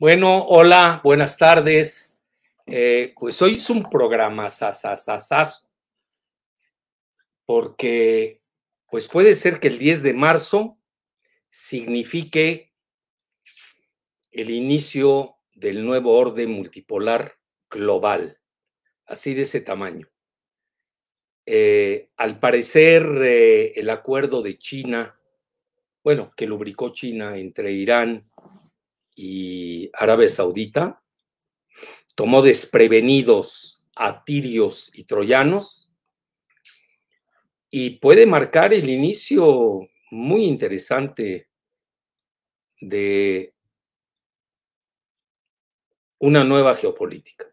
Bueno, hola, buenas tardes. Eh, pues hoy es un programa sasasasazo porque pues puede ser que el 10 de marzo signifique el inicio del nuevo orden multipolar global, así de ese tamaño. Eh, al parecer, eh, el acuerdo de China, bueno, que lubricó China entre Irán y Arabia Saudita, tomó desprevenidos a tirios y troyanos y puede marcar el inicio muy interesante de una nueva geopolítica.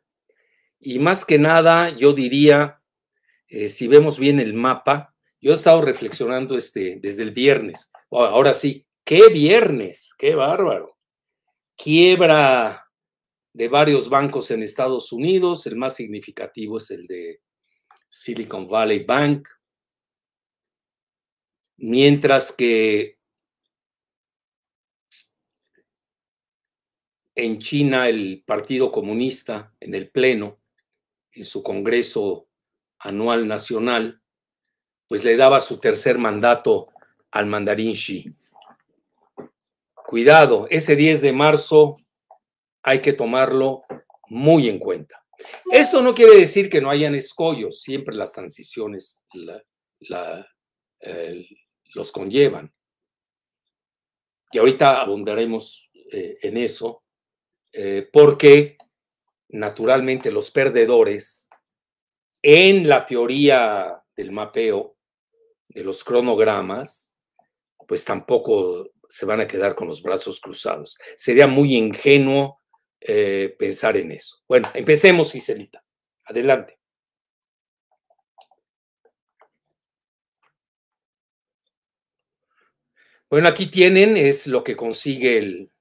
Y más que nada, yo diría, eh, si vemos bien el mapa, yo he estado reflexionando este, desde el viernes. Ahora sí, qué viernes, qué bárbaro. Quiebra de varios bancos en Estados Unidos, el más significativo es el de Silicon Valley Bank, Mientras que en China el Partido Comunista en el Pleno, en su Congreso Anual Nacional, pues le daba su tercer mandato al mandarín Xi. Cuidado, ese 10 de marzo hay que tomarlo muy en cuenta. Esto no quiere decir que no hayan escollos, siempre las transiciones la, los conllevan. Y ahorita abundaremos eh, en eso, eh, porque naturalmente los perdedores en la teoría del mapeo, de los cronogramas, pues tampoco se van a quedar con los brazos cruzados. Sería muy ingenuo eh, pensar en eso. Bueno, empecemos, Giselita. Adelante. Bueno, aquí tienen, es lo que consigue el...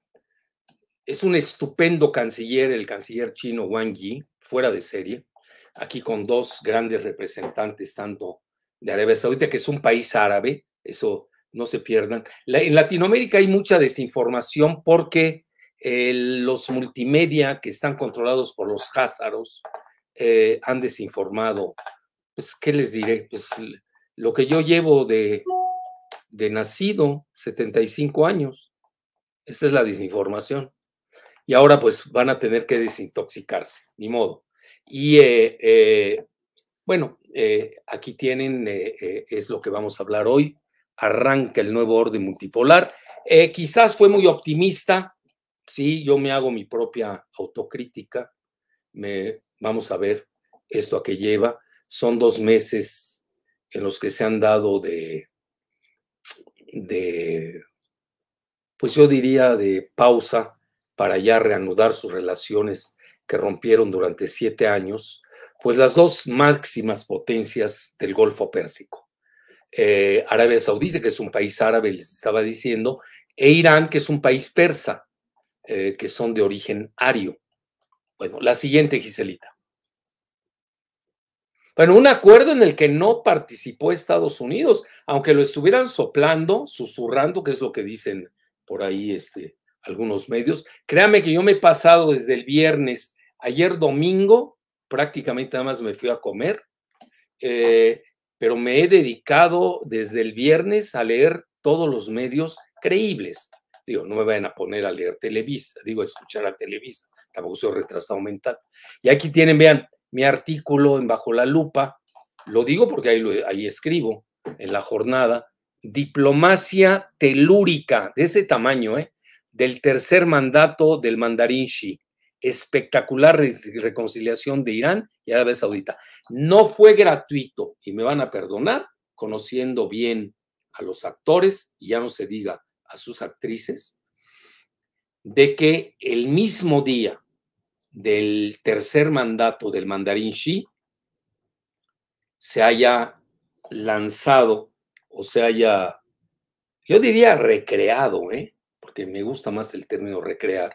Es un estupendo canciller, el canciller chino Wang Yi, fuera de serie, aquí con dos grandes representantes, tanto de Arabia Saudita, que es un país árabe, eso no se pierdan. en Latinoamérica hay mucha desinformación porque eh, los multimedia que están controlados por los házaros eh, han desinformado. Pues, ¿qué les diré? Pues lo que yo llevo de de nacido 75 años. Esa es la desinformación. Y ahora pues van a tener que desintoxicarse, ni modo. Y eh, eh, bueno, eh, aquí tienen, es lo que vamos a hablar hoy, arranca el nuevo orden multipolar. quizás fue muy optimista, sí, yo me hago mi propia autocrítica, me, vamos a ver esto a qué lleva. Son dos meses en los que se han dado de de, pues yo diría, de pausa para ya reanudar sus relaciones que rompieron durante siete años, pues las dos máximas potencias del Golfo Pérsico, eh, Arabia Saudita, que es un país árabe, les estaba diciendo, e Irán, que es un país persa, eh, que son de origen ario. Bueno, la siguiente, Giselita. Bueno, un acuerdo en el que no participó Estados Unidos, aunque lo estuvieran soplando, susurrando, que es lo que dicen por ahí este, algunos medios. Créame que yo me he pasado desde el viernes, ayer domingo, prácticamente nada más me fui a comer, eh, pero me he dedicado desde el viernes a leer todos los medios creíbles. Digo, no me vayan a poner a leer Televisa, digo, a escuchar a Televisa, tampoco soy retrasado mental. Y aquí tienen, vean, mi artículo en Bajo la Lupa, lo digo porque ahí, ahí escribo en la jornada, diplomacia telúrica, de ese tamaño, ¿eh? del tercer mandato del mandarín Xi. Espectacular reconciliación de Irán y Arabia Saudita. No fue gratuito y me van a perdonar, conociendo bien a los actores y ya no se diga a sus actrices, de que el mismo día del tercer mandato del mandarín Xi se haya lanzado o se haya, yo diría recreado, ¿eh? porque me gusta más el término recrear,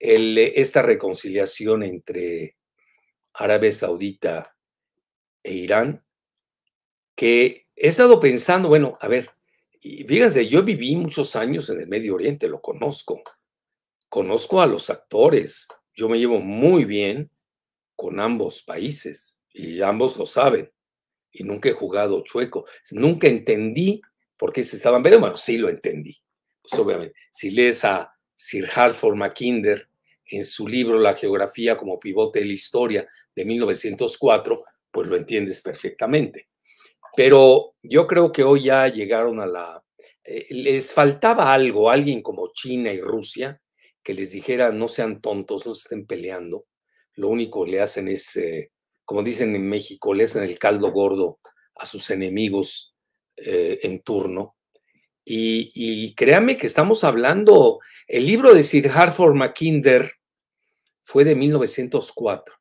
esta reconciliación entre Arabia Saudita e Irán, que he estado pensando, bueno, a ver, y fíjense, yo viví muchos años en el Medio Oriente, lo conozco, conozco a los actores, yo me llevo muy bien con ambos países y ambos lo saben. Y nunca he jugado chueco. Nunca entendí por qué se estaban peleando. Bueno, sí lo entendí. Pues obviamente, si lees a Sir Hartford Mackinder en su libro La geografía como pivote de la historia de 1904, pues lo entiendes perfectamente. Pero yo creo que hoy ya llegaron a la... Eh, les faltaba algo, alguien como China y Rusia, que les dijera no sean tontos, no estén peleando, lo único que le hacen es, eh, como dicen en México, le hacen el caldo gordo a sus enemigos eh, en turno. Y, y, créame que estamos hablando, el libro de Sir Hartford Mackinder fue de 1904.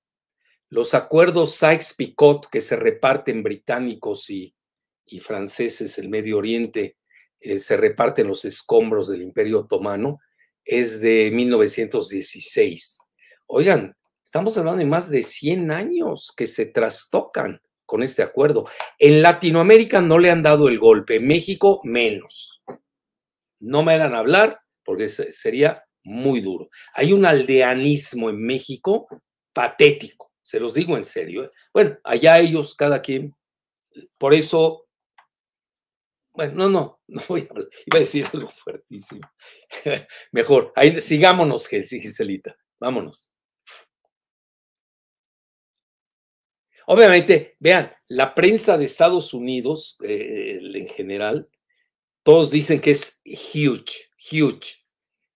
Los acuerdos Sykes-Picot que se reparten británicos y, franceses, el Medio Oriente, eh, se reparten los escombros del Imperio Otomano, es de 1916. Oigan, estamos hablando de más de 100 años que se trastocan con este acuerdo. En Latinoamérica no le han dado el golpe, en México menos. No me hagan hablar porque sería muy duro. Hay un aldeanismo en México patético, se los digo en serio. ¿eh? Bueno, allá ellos, cada quien. Por eso bueno, no, no, no voy a hablar. Iba a decir algo fuertísimo. Mejor, ahí, sigámonos, Giselita. Vámonos. Obviamente, vean, la prensa de Estados Unidos eh, en general, todos dicen que es huge, huge.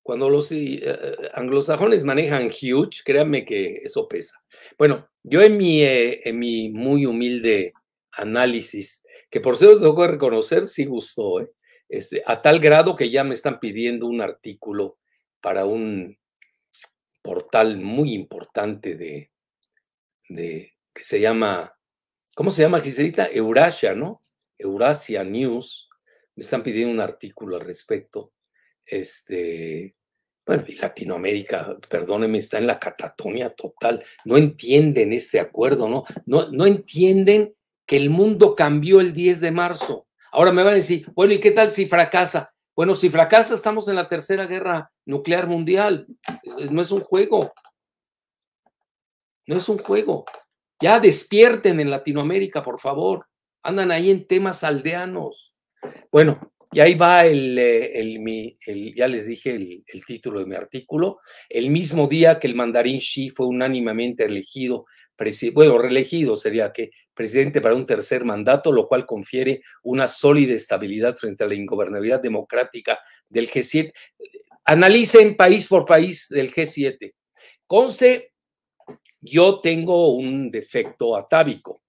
Cuando los eh, eh, anglosajones manejan huge, créanme que eso pesa. Bueno, yo en mi muy humilde análisis, que por cierto tengo que reconocer, sí gustó, ¿eh? este, a tal grado que ya me están pidiendo un artículo para un portal muy importante de, que se llama, ¿cómo se llama, Giselita? Eurasia, ¿no? Eurasia News. Me están pidiendo un artículo al respecto. Este, bueno, y Latinoamérica, perdónenme, está en la catatonia total. No entienden este acuerdo, No, no entienden que el mundo cambió el 10 de marzo. Ahora me van a decir, bueno, ¿y qué tal si fracasa? Bueno, si fracasa, estamos en la tercera guerra nuclear mundial. No es un juego. No es un juego. Ya despierten en Latinoamérica, por favor. Andan ahí en temas aldeanos. Bueno, y ahí va el, eh, ya les dije el, título de mi artículo. El mismo día que el mandarín Xi fue unánimemente elegido bueno, reelegido sería que presidente para un tercer mandato, lo cual confiere una sólida estabilidad frente a la ingobernabilidad democrática del G7. Analicen país por país del G7. Conste, yo tengo un defecto atávico,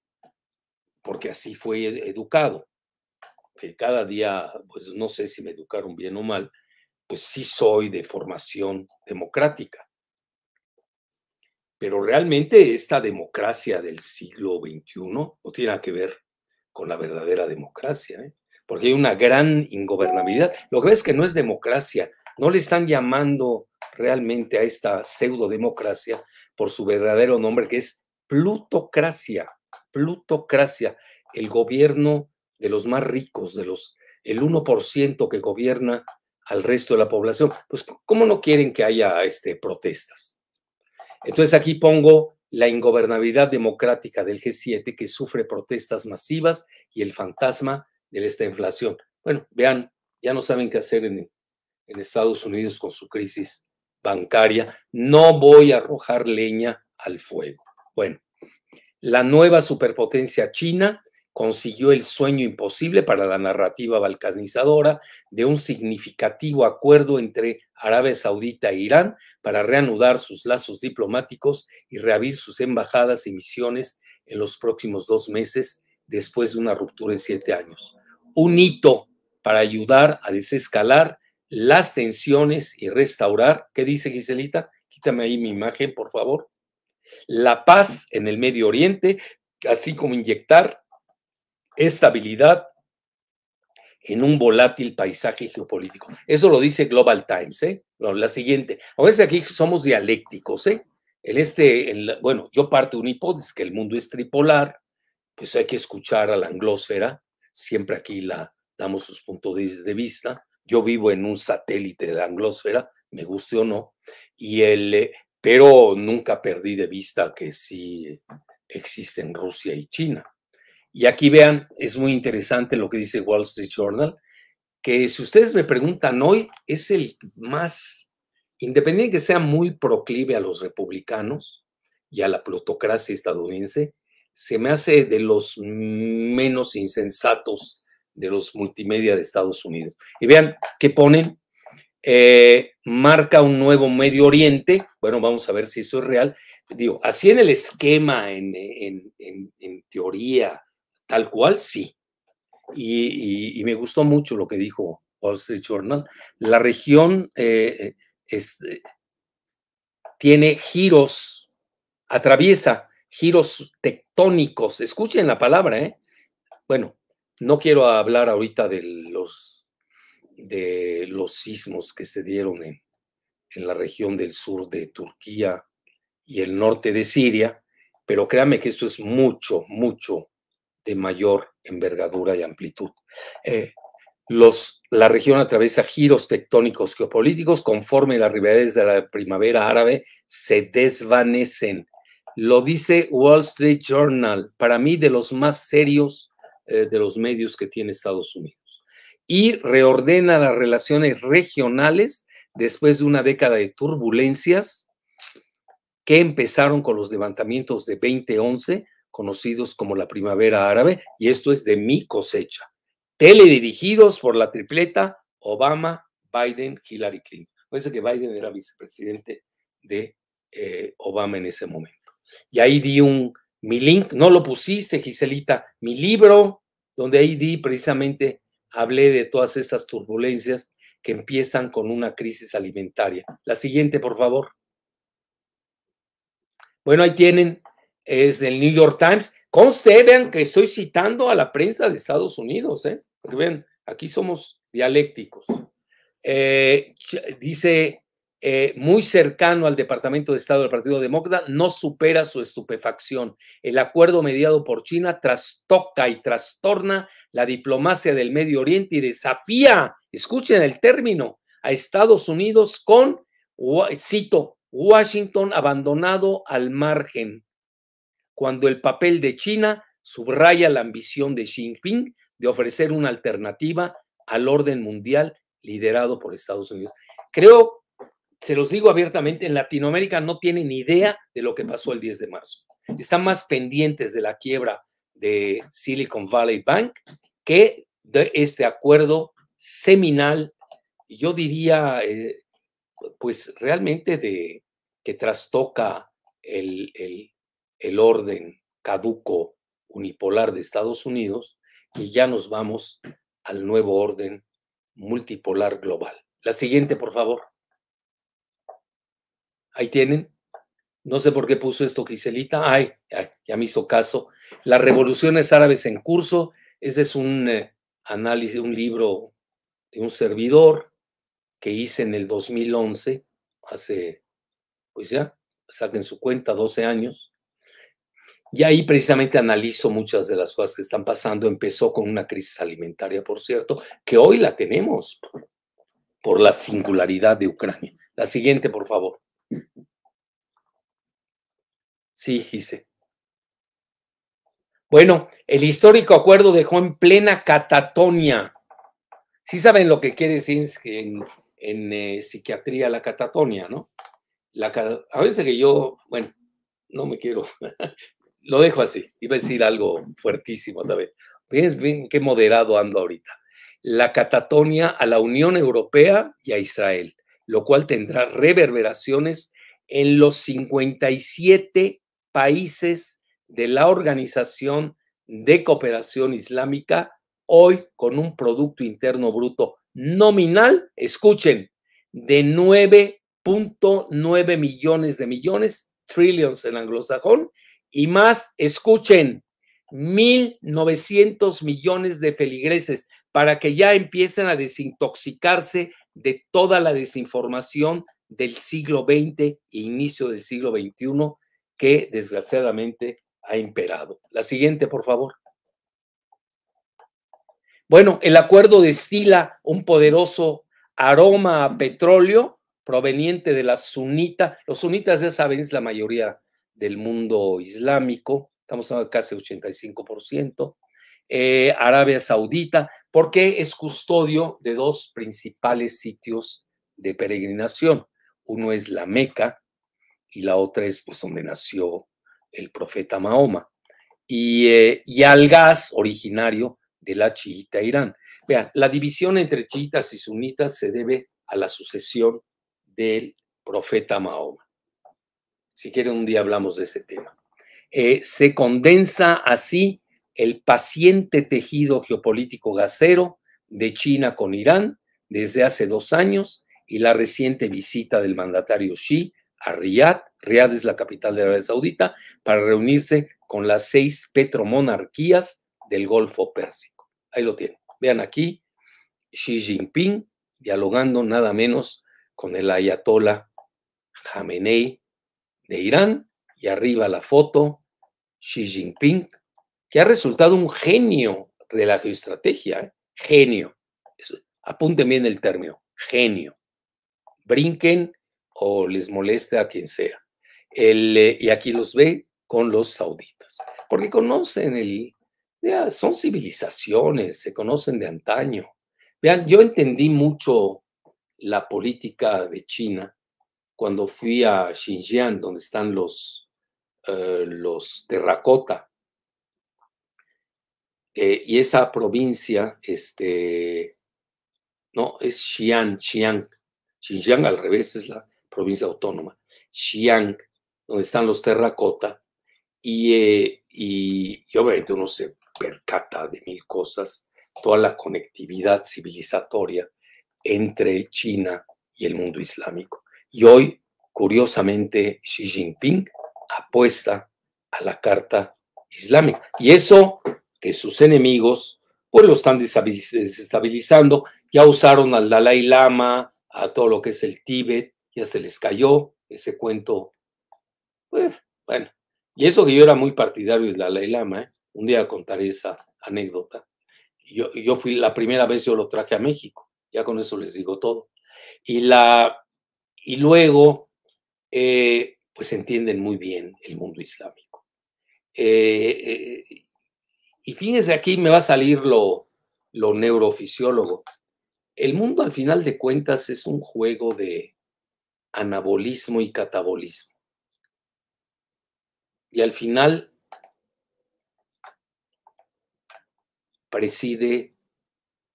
porque así fue e-, educado, que cada día, pues no sé si me educaron bien o mal, pues sí soy de formación democrática pero realmente esta democracia del siglo XXI no tiene que ver con la verdadera democracia, ¿eh? porque hay una gran ingobernabilidad. Lo que ves es que no es democracia, no le están llamando realmente a esta pseudo-democracia por su verdadero nombre, que es plutocracia, plutocracia, el gobierno de los más ricos, de los el 1% que gobierna al resto de la población. Pues, ¿cómo no quieren que haya este, protestas? Entonces aquí pongo la ingobernabilidad democrática del G7 que sufre protestas masivas y el fantasma de esta inflación. Bueno, vean, ya no saben qué hacer en, Estados Unidos con su crisis bancaria. No voy a arrojar leña al fuego. Bueno, la nueva superpotencia china consiguió el sueño imposible para la narrativa balcanizadora de un significativo acuerdo entre Arabia Saudita e Irán para reanudar sus lazos diplomáticos y reabrir sus embajadas y misiones en los próximos dos meses después de una ruptura de siete años. Un hito para ayudar a desescalar las tensiones y restaurar, ¿qué dice Giselita? Quítame ahí mi imagen, por favor. La paz en el Medio Oriente, así como inyectar estabilidad en un volátil paisaje geopolítico. Eso lo dice Global Times, ¿eh? la siguiente. a veces aquí somos dialécticos, ¿eh? En este, bueno, yo parto un una hipótesis que el mundo es tripolar, pues hay que escuchar a la anglósfera, siempre aquí la damos sus puntos de vista. Yo vivo en un satélite de la anglósfera, me guste o no, y el, eh, pero nunca perdí de vista que sí existen Rusia y China. Y aquí vean, es muy interesante lo que dice Wall Street Journal, que si ustedes me preguntan hoy, es el más, independiente que sea muy proclive a los republicanos y a la plutocracia estadounidense, se me hace de los menos insensatos de los multimedia de Estados Unidos. Y vean qué ponen. Eh, marca un nuevo Medio Oriente. Bueno, vamos a ver si eso es real. Digo, así en el esquema, en, en teoría, Tal cual, sí. Y, me gustó mucho lo que dijo Wall Street Journal. La región eh, eh, este, tiene giros, atraviesa giros tectónicos. Escuchen la palabra, ¿eh? Bueno, no quiero hablar ahorita de los, de los sismos que se dieron en, en la región del sur de Turquía y el norte de Siria, pero créanme que esto es mucho, mucho de mayor envergadura y amplitud. Eh, los, la región atraviesa giros tectónicos geopolíticos conforme las rivalidades de la primavera árabe se desvanecen. Lo dice Wall Street Journal, para mí de los más serios eh, de los medios que tiene Estados Unidos. Y reordena las relaciones regionales después de una década de turbulencias que empezaron con los levantamientos de 2011 conocidos como la primavera árabe, y esto es de mi cosecha. Teledirigidos por la tripleta Obama, Biden, Hillary Clinton. Parece que Biden era vicepresidente de eh, Obama en ese momento. Y ahí di un, mi link, no lo pusiste, Giselita, mi libro, donde ahí di precisamente, hablé de todas estas turbulencias que empiezan con una crisis alimentaria. La siguiente, por favor. Bueno, ahí tienen es del New York Times. Conste, eh, vean que estoy citando a la prensa de Estados Unidos, ¿eh? Porque ven, aquí somos dialécticos. Eh, dice, eh, muy cercano al Departamento de Estado del Partido Demócrata, no supera su estupefacción. El acuerdo mediado por China trastoca y trastorna la diplomacia del Medio Oriente y desafía, escuchen el término, a Estados Unidos con, cito, Washington abandonado al margen cuando el papel de China subraya la ambición de Xi Jinping de ofrecer una alternativa al orden mundial liderado por Estados Unidos. Creo, se los digo abiertamente, en Latinoamérica no tienen idea de lo que pasó el 10 de marzo. Están más pendientes de la quiebra de Silicon Valley Bank que de este acuerdo seminal, yo diría, eh, pues realmente de que trastoca el, el orden caduco unipolar de Estados Unidos y ya nos vamos al nuevo orden multipolar global. La siguiente, por favor. Ahí tienen. No sé por qué puso esto Giselita. Ay, ya me hizo caso. Las revoluciones árabes en curso. Ese es un eh, análisis, un libro de un servidor que hice en el 2011, hace, pues ya, saquen su cuenta, 12 años. Y ahí precisamente analizo muchas de las cosas que están pasando. Empezó con una crisis alimentaria, por cierto, que hoy la tenemos por la singularidad de Ucrania. La siguiente, por favor. Sí, hice Bueno, el histórico acuerdo dejó en plena catatonia. Sí saben lo que quiere decir en, eh, psiquiatría la catatonia, ¿no? La, a veces que yo, bueno, no me quiero, lo dejo así. Iba a decir algo fuertísimo también. Fíjense bien qué moderado ando ahorita. La catatonia a la Unión Europea y a Israel, lo cual tendrá reverberaciones en los 57 países de la Organización de Cooperación Islámica, hoy con un Producto Interno Bruto nominal, escuchen, de 9.9 millones de millones, trillions en anglosajón, y más, escuchen, 1.900 millones de feligreses para que ya empiecen a desintoxicarse de toda la desinformación del siglo XX e inicio del siglo XXI que desgraciadamente ha imperado. La siguiente, por favor. Bueno, el acuerdo destila un poderoso aroma a petróleo proveniente de la sunita. Los sunitas ya saben, es la mayoría del mundo islámico, estamos hablando de casi 85%, eh, Arabia Saudita, porque es custodio de dos principales sitios de peregrinación. Uno es la Meca y la otra es pues, donde nació el profeta Mahoma. Y, eh, al gas originario de la chiita Irán. Vean, la división entre chiitas y sunitas se debe a la sucesión del profeta Mahoma. Si quiere, un día hablamos de ese tema. Eh, se condensa así el paciente tejido geopolítico gasero de China con Irán desde hace dos años y la reciente visita del mandatario Xi a Riad. Riad es la capital de Arabia Saudita, para reunirse con las seis petromonarquías del Golfo Pérsico. Ahí lo tienen. Vean aquí, Xi Jinping dialogando nada menos con el ayatollah Jamenei de Irán y arriba la foto Xi Jinping, que ha resultado un genio de la geoestrategia, ¿eh? genio. Apunten bien el término, genio. Brinquen o les moleste a quien sea. Eh, y aquí los ve con los sauditas, porque conocen el, son civilizaciones, se conocen de antaño. Vean, yo entendí mucho la política de China cuando fui a Xinjiang, donde están los, eh, terracota. Eh, y esa provincia, este, no, es Xi'an, Xi'an. Xinjiang al revés es la provincia autónoma. Xi'an, donde están los terracota. Y, eh, y obviamente uno se percata de mil cosas, toda la conectividad civilizatoria entre China y el mundo islámico. Y hoy, curiosamente, Xi Jinping apuesta a la Carta Islámica. Y eso que sus enemigos pues lo están desestabilizando. Ya usaron al Dalai Lama, a todo lo que es el Tíbet, ya se les cayó ese cuento. Pues, bueno, y eso que yo era muy partidario del Dalai Lama, ¿eh? un día contaré esa anécdota. Yo, yo fui la primera vez yo lo traje a México, ya con eso les digo todo. Y la y luego, eh, pues entienden muy bien el mundo islámico. Eh, eh, y fíjense, aquí me va a salir lo, lo neurofisiólogo. El mundo, al final de cuentas, es un juego de anabolismo y catabolismo. Y al final preside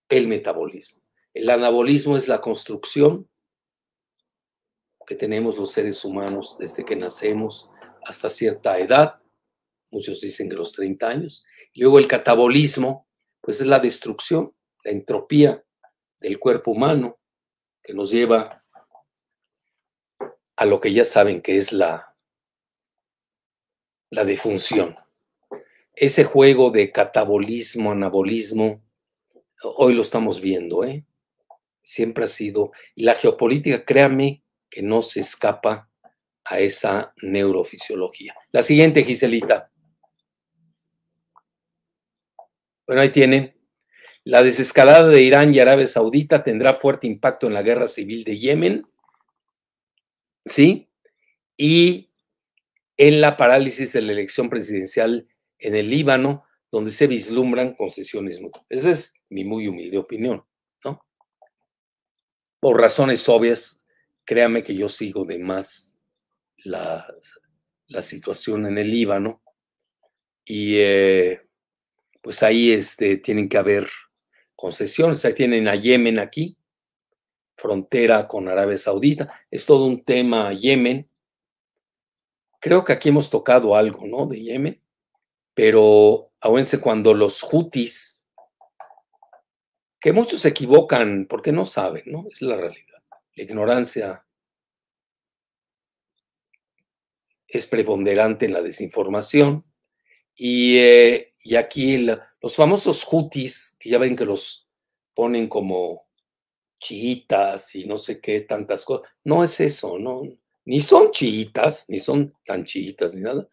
el metabolismo. El anabolismo es la construcción que tenemos los seres humanos desde que nacemos hasta cierta edad, muchos dicen que los 30 años, luego el catabolismo, pues es la destrucción, la entropía del cuerpo humano que nos lleva a lo que ya saben que es la, la defunción. Ese juego de catabolismo, anabolismo, hoy lo estamos viendo, ¿eh? Siempre ha sido. Y la geopolítica, créanme, que no se escapa a esa neurofisiología. La siguiente, Giselita. Bueno, ahí tienen. La desescalada de Irán y Arabia Saudita tendrá fuerte impacto en la guerra civil de Yemen. ¿Sí? Y en la parálisis de la elección presidencial en el Líbano, donde se vislumbran concesiones mutuas. Esa es mi muy humilde opinión, ¿no? Por razones obvias, créame que yo sigo de más la, situación en el Líbano y eh, pues ahí este, tienen que haber concesiones, ahí tienen a Yemen aquí, frontera con Arabia Saudita, es todo un tema Yemen. Creo que aquí hemos tocado algo, ¿no? De Yemen, pero aúense cuando los hutis, que muchos se equivocan porque no saben, ¿no? Es la realidad la ignorancia es preponderante en la desinformación. Y, eh, aquí los famosos hutis, que ya ven que los ponen como chiitas y no sé qué, tantas cosas. No es eso, no, ni son chiitas, ni son tan chiitas ni nada,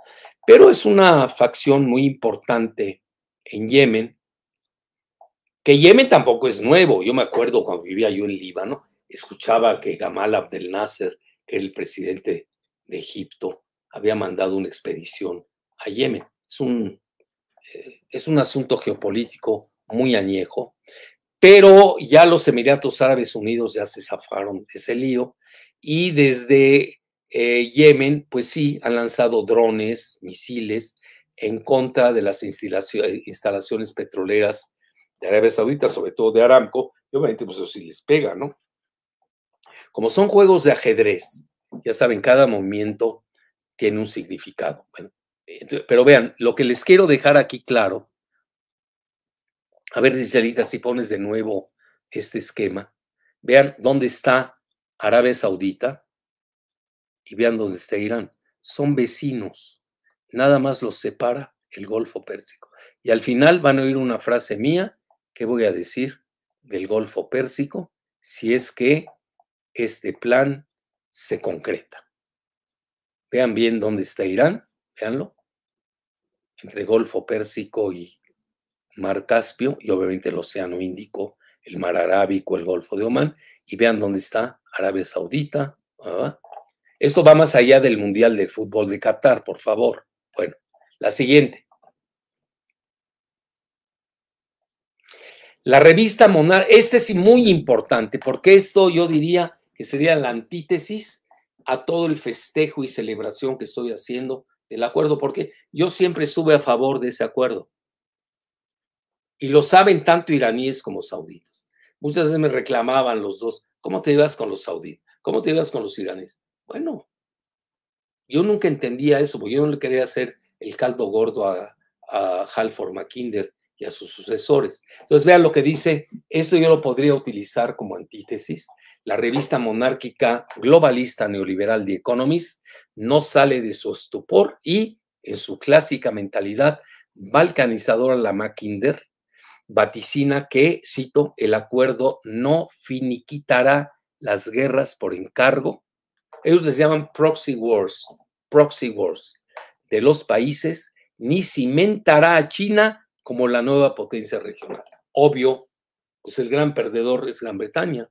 pero es una facción muy importante en Yemen, que Yemen tampoco es nuevo. Yo me acuerdo cuando vivía yo en Líbano, escuchaba que Gamal Abdel Nasser, que era el presidente de Egipto, había mandado una expedición a Yemen. Es un, eh, es un asunto geopolítico muy añejo, pero ya los Emiratos Árabes Unidos ya se zafaron de ese lío y desde eh, Yemen, pues sí, han lanzado drones, misiles en contra de las eh, instalaciones petroleras de Arabia Saudita, sobre todo de Aramco, y obviamente pues eso sí les pega, ¿no? Como son juegos de ajedrez, ya saben, cada movimiento tiene un significado. pero vean, lo que les quiero dejar aquí claro, a ver, Giselita, si pones de nuevo este esquema, vean dónde está Arabia Saudita y vean dónde está Irán. Son vecinos, nada más los separa el Golfo Pérsico. Y al final van a oír una frase mía ¿qué voy a decir del Golfo Pérsico, si es que este plan se concreta. Vean bien dónde está Irán, veanlo, entre Golfo Pérsico y Mar Caspio, y obviamente el Océano Índico, el Mar Arábico, el Golfo de Omán, y vean dónde está Arabia Saudita. Esto va más allá del Mundial de Fútbol de Qatar, por favor. Bueno, la siguiente. La revista Monar, este es muy importante, porque esto yo diría que sería la antítesis a todo el festejo y celebración que estoy haciendo del acuerdo, porque yo siempre estuve a favor de ese acuerdo. Y lo saben tanto iraníes como sauditas. Muchas veces me reclamaban los dos, ¿cómo te ibas con los sauditas? ¿Cómo te ibas con los iraníes? Bueno, yo nunca entendía eso, porque yo no le quería hacer el caldo gordo a, a Halford Mackinder y a sus sucesores. Entonces vean lo que dice, esto yo lo podría utilizar como antítesis la revista monárquica globalista neoliberal The Economist no sale de su estupor y, en su clásica mentalidad balcanizadora la Mackinder, vaticina que, cito, el acuerdo no finiquitará las guerras por encargo. Ellos les llaman proxy wars, proxy wars de los países, ni cimentará a China como la nueva potencia regional. Obvio, pues el gran perdedor es Gran Bretaña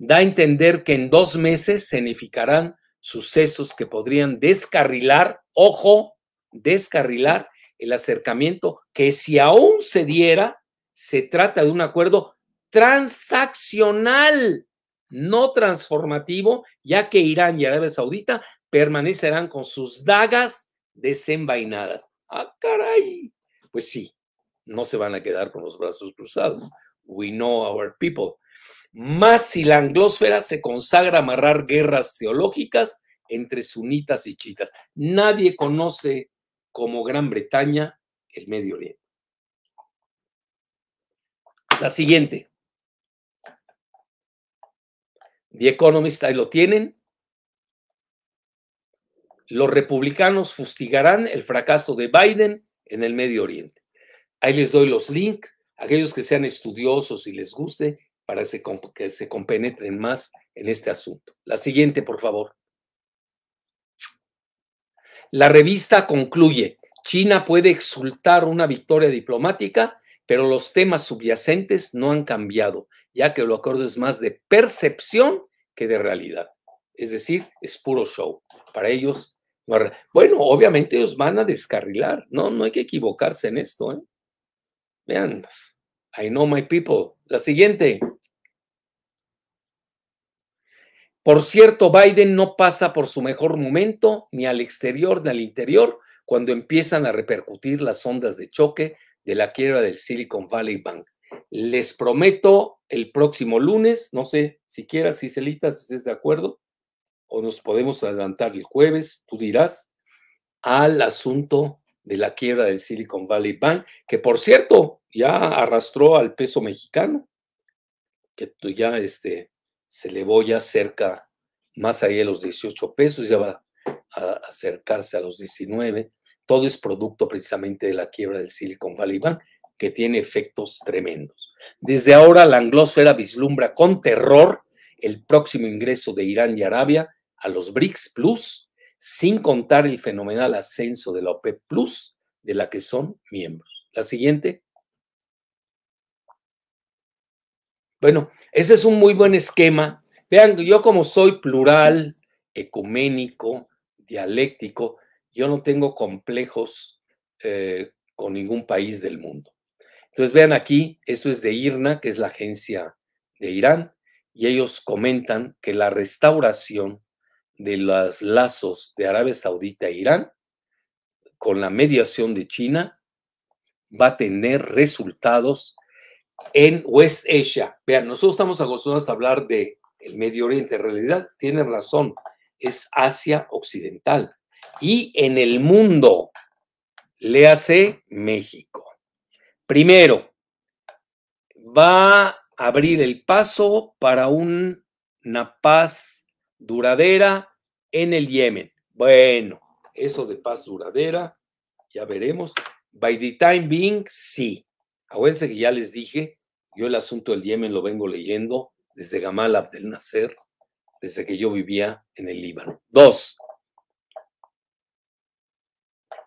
da a entender que en dos meses significarán sucesos que podrían descarrilar, ojo, descarrilar el acercamiento, que si aún se diera, se trata de un acuerdo transaccional, no transformativo, ya que Irán y Arabia Saudita permanecerán con sus dagas desenvainadas. Ah, caray. Pues sí, no se van a quedar con los brazos cruzados we know our people. Más si la anglósfera se consagra a amarrar guerras teológicas entre sunitas y chiitas. Nadie conoce como Gran Bretaña el Medio Oriente. La siguiente. The Economist, ahí lo tienen. Los republicanos fustigarán el fracaso de Biden en el Medio Oriente. Ahí les doy los links aquellos que sean estudiosos y les guste, para que se compenetren más en este asunto. La siguiente, por favor. La revista concluye, China puede exultar una victoria diplomática, pero los temas subyacentes no han cambiado, ya que lo acuerdo es más de percepción que de realidad. Es decir, es puro show. Para ellos, bueno, obviamente ellos van a descarrilar. No, no hay que equivocarse en esto. ¿eh? Vean, I know my people. La siguiente. Por cierto, Biden no pasa por su mejor momento, ni al exterior ni al interior, cuando empiezan a repercutir las ondas de choque de la quiebra del Silicon Valley Bank. Les prometo el próximo lunes, no sé si si Ciselita, si estés de acuerdo, o nos podemos adelantar el jueves, tú dirás, al asunto de la quiebra del Silicon Valley Bank, que por cierto ya arrastró al peso mexicano, que ya este, se elevó ya cerca, más allá de los 18 pesos, ya va a acercarse a los 19. Todo es producto precisamente de la quiebra del Silicon Valley Bank, que tiene efectos tremendos. Desde ahora la anglosfera vislumbra con terror el próximo ingreso de Irán y Arabia a los BRICS Plus, sin contar el fenomenal ascenso de la OPEP Plus, de la que son miembros. La siguiente. Bueno, ese es un muy buen esquema. Vean, yo como soy plural, ecuménico, dialéctico, yo no tengo complejos eh, con ningún país del mundo. Entonces vean aquí, esto es de IRNA, que es la agencia de Irán, y ellos comentan que la restauración de los lazos de Arabia Saudita e Irán, con la mediación de China, va a tener resultados en West Asia. Vean, nosotros estamos acostumbrados a hablar de el Medio Oriente. En realidad, tiene razón, es Asia Occidental. Y en el mundo, le hace México. Primero, va a abrir el paso para un, una paz duradera en el Yemen. Bueno, eso de paz duradera, ya veremos. By the time being, sí. Acuérdense que ya les dije, yo el asunto del Yemen lo vengo leyendo desde Gamal Abdel Nasser, desde que yo vivía en el Líbano. Dos,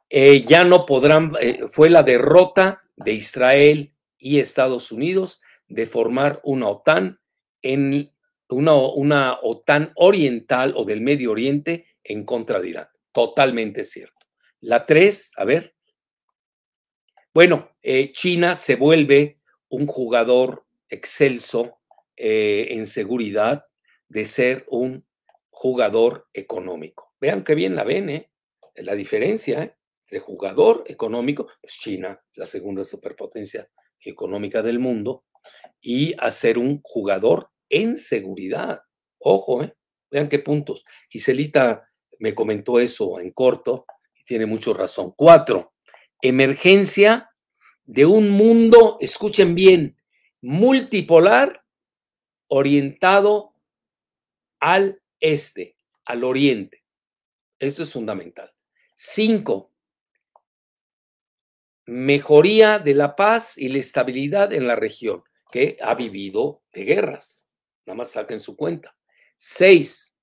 eh, ya no podrán, eh, fue la derrota de Israel y Estados Unidos de formar una OTAN en una, OTAN oriental o del Medio Oriente en contra de Irán. Totalmente cierto. La tres, a ver. Bueno, eh, China se vuelve un jugador excelso eh, en seguridad de ser un jugador económico. Vean qué bien la ven, ¿eh? La diferencia entre jugador económico, pues China, la segunda superpotencia económica del mundo, y hacer un jugador en seguridad. Ojo, ¿eh? vean qué puntos. Giselita me comentó eso en corto y tiene mucho razón. Cuatro, emergencia de un mundo, escuchen bien, multipolar orientado al este, al oriente. Esto es fundamental. Cinco, mejoría de la paz y la estabilidad en la región que ha vivido de guerras. Nada más saquen su cuenta. Seis,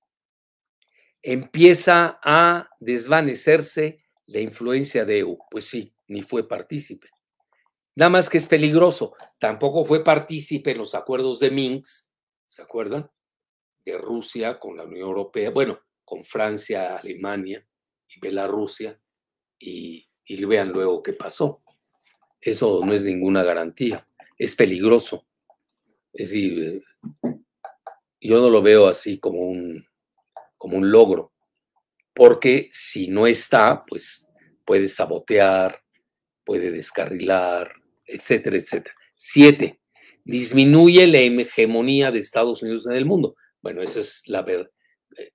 empieza a desvanecerse la influencia de EU. Pues sí, ni fue partícipe. Nada más que es peligroso. Tampoco fue partícipe en los acuerdos de Minsk, ¿se acuerdan? De Rusia con la Unión Europea, bueno, con Francia, Alemania y Belarusia. Y, y vean luego qué pasó. Eso no es ninguna garantía. Es peligroso. Es decir, yo no lo veo así como un, como un logro, porque si no está, pues puede sabotear, puede descarrilar, etcétera, etcétera. Siete, disminuye la hegemonía de Estados Unidos en el mundo. Bueno, eso es la verdad.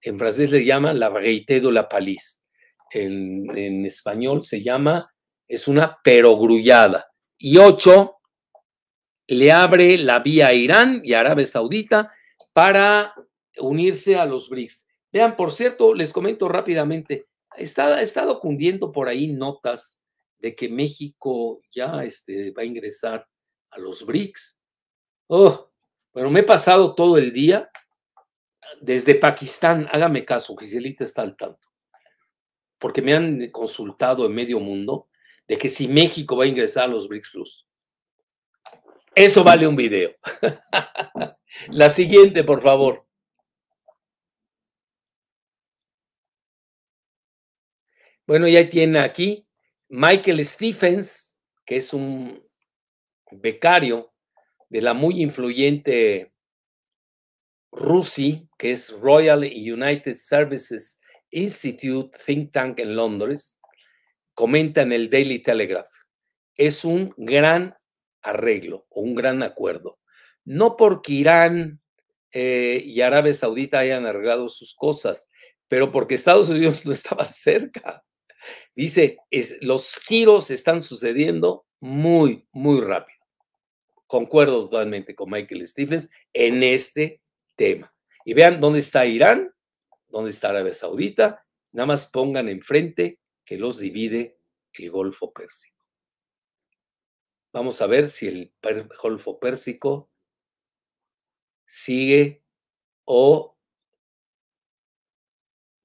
En francés le llama la variété de la paliz. En, en español se llama, es una perogrullada. Y ocho, le abre la vía a Irán y Arabia Saudita para unirse a los BRICS. Vean, por cierto, les comento rápidamente, está, estado cundiendo por ahí notas de que México ya este, va a ingresar a los BRICS. Oh, bueno, me he pasado todo el día desde Pakistán, hágame caso, Giselita está al tanto, porque me han consultado en medio mundo de que si México va a ingresar a los BRICS Plus. Eso vale un video. La siguiente, por favor. Bueno, ya tiene aquí Michael Stephens, que es un becario de la muy influyente RUSI, que es Royal United Services Institute Think Tank en Londres, comenta en el Daily Telegraph. Es un gran arreglo o un gran acuerdo. No porque Irán eh, y Arabia Saudita hayan arreglado sus cosas, pero porque Estados Unidos no estaba cerca. Dice, es, los giros están sucediendo muy, muy rápido. Concuerdo totalmente con Michael Stephens en este tema. Y vean dónde está Irán, dónde está Arabia Saudita. Nada más pongan enfrente que los divide el Golfo Pérsico. Vamos a ver si el Golfo Pérsico sigue o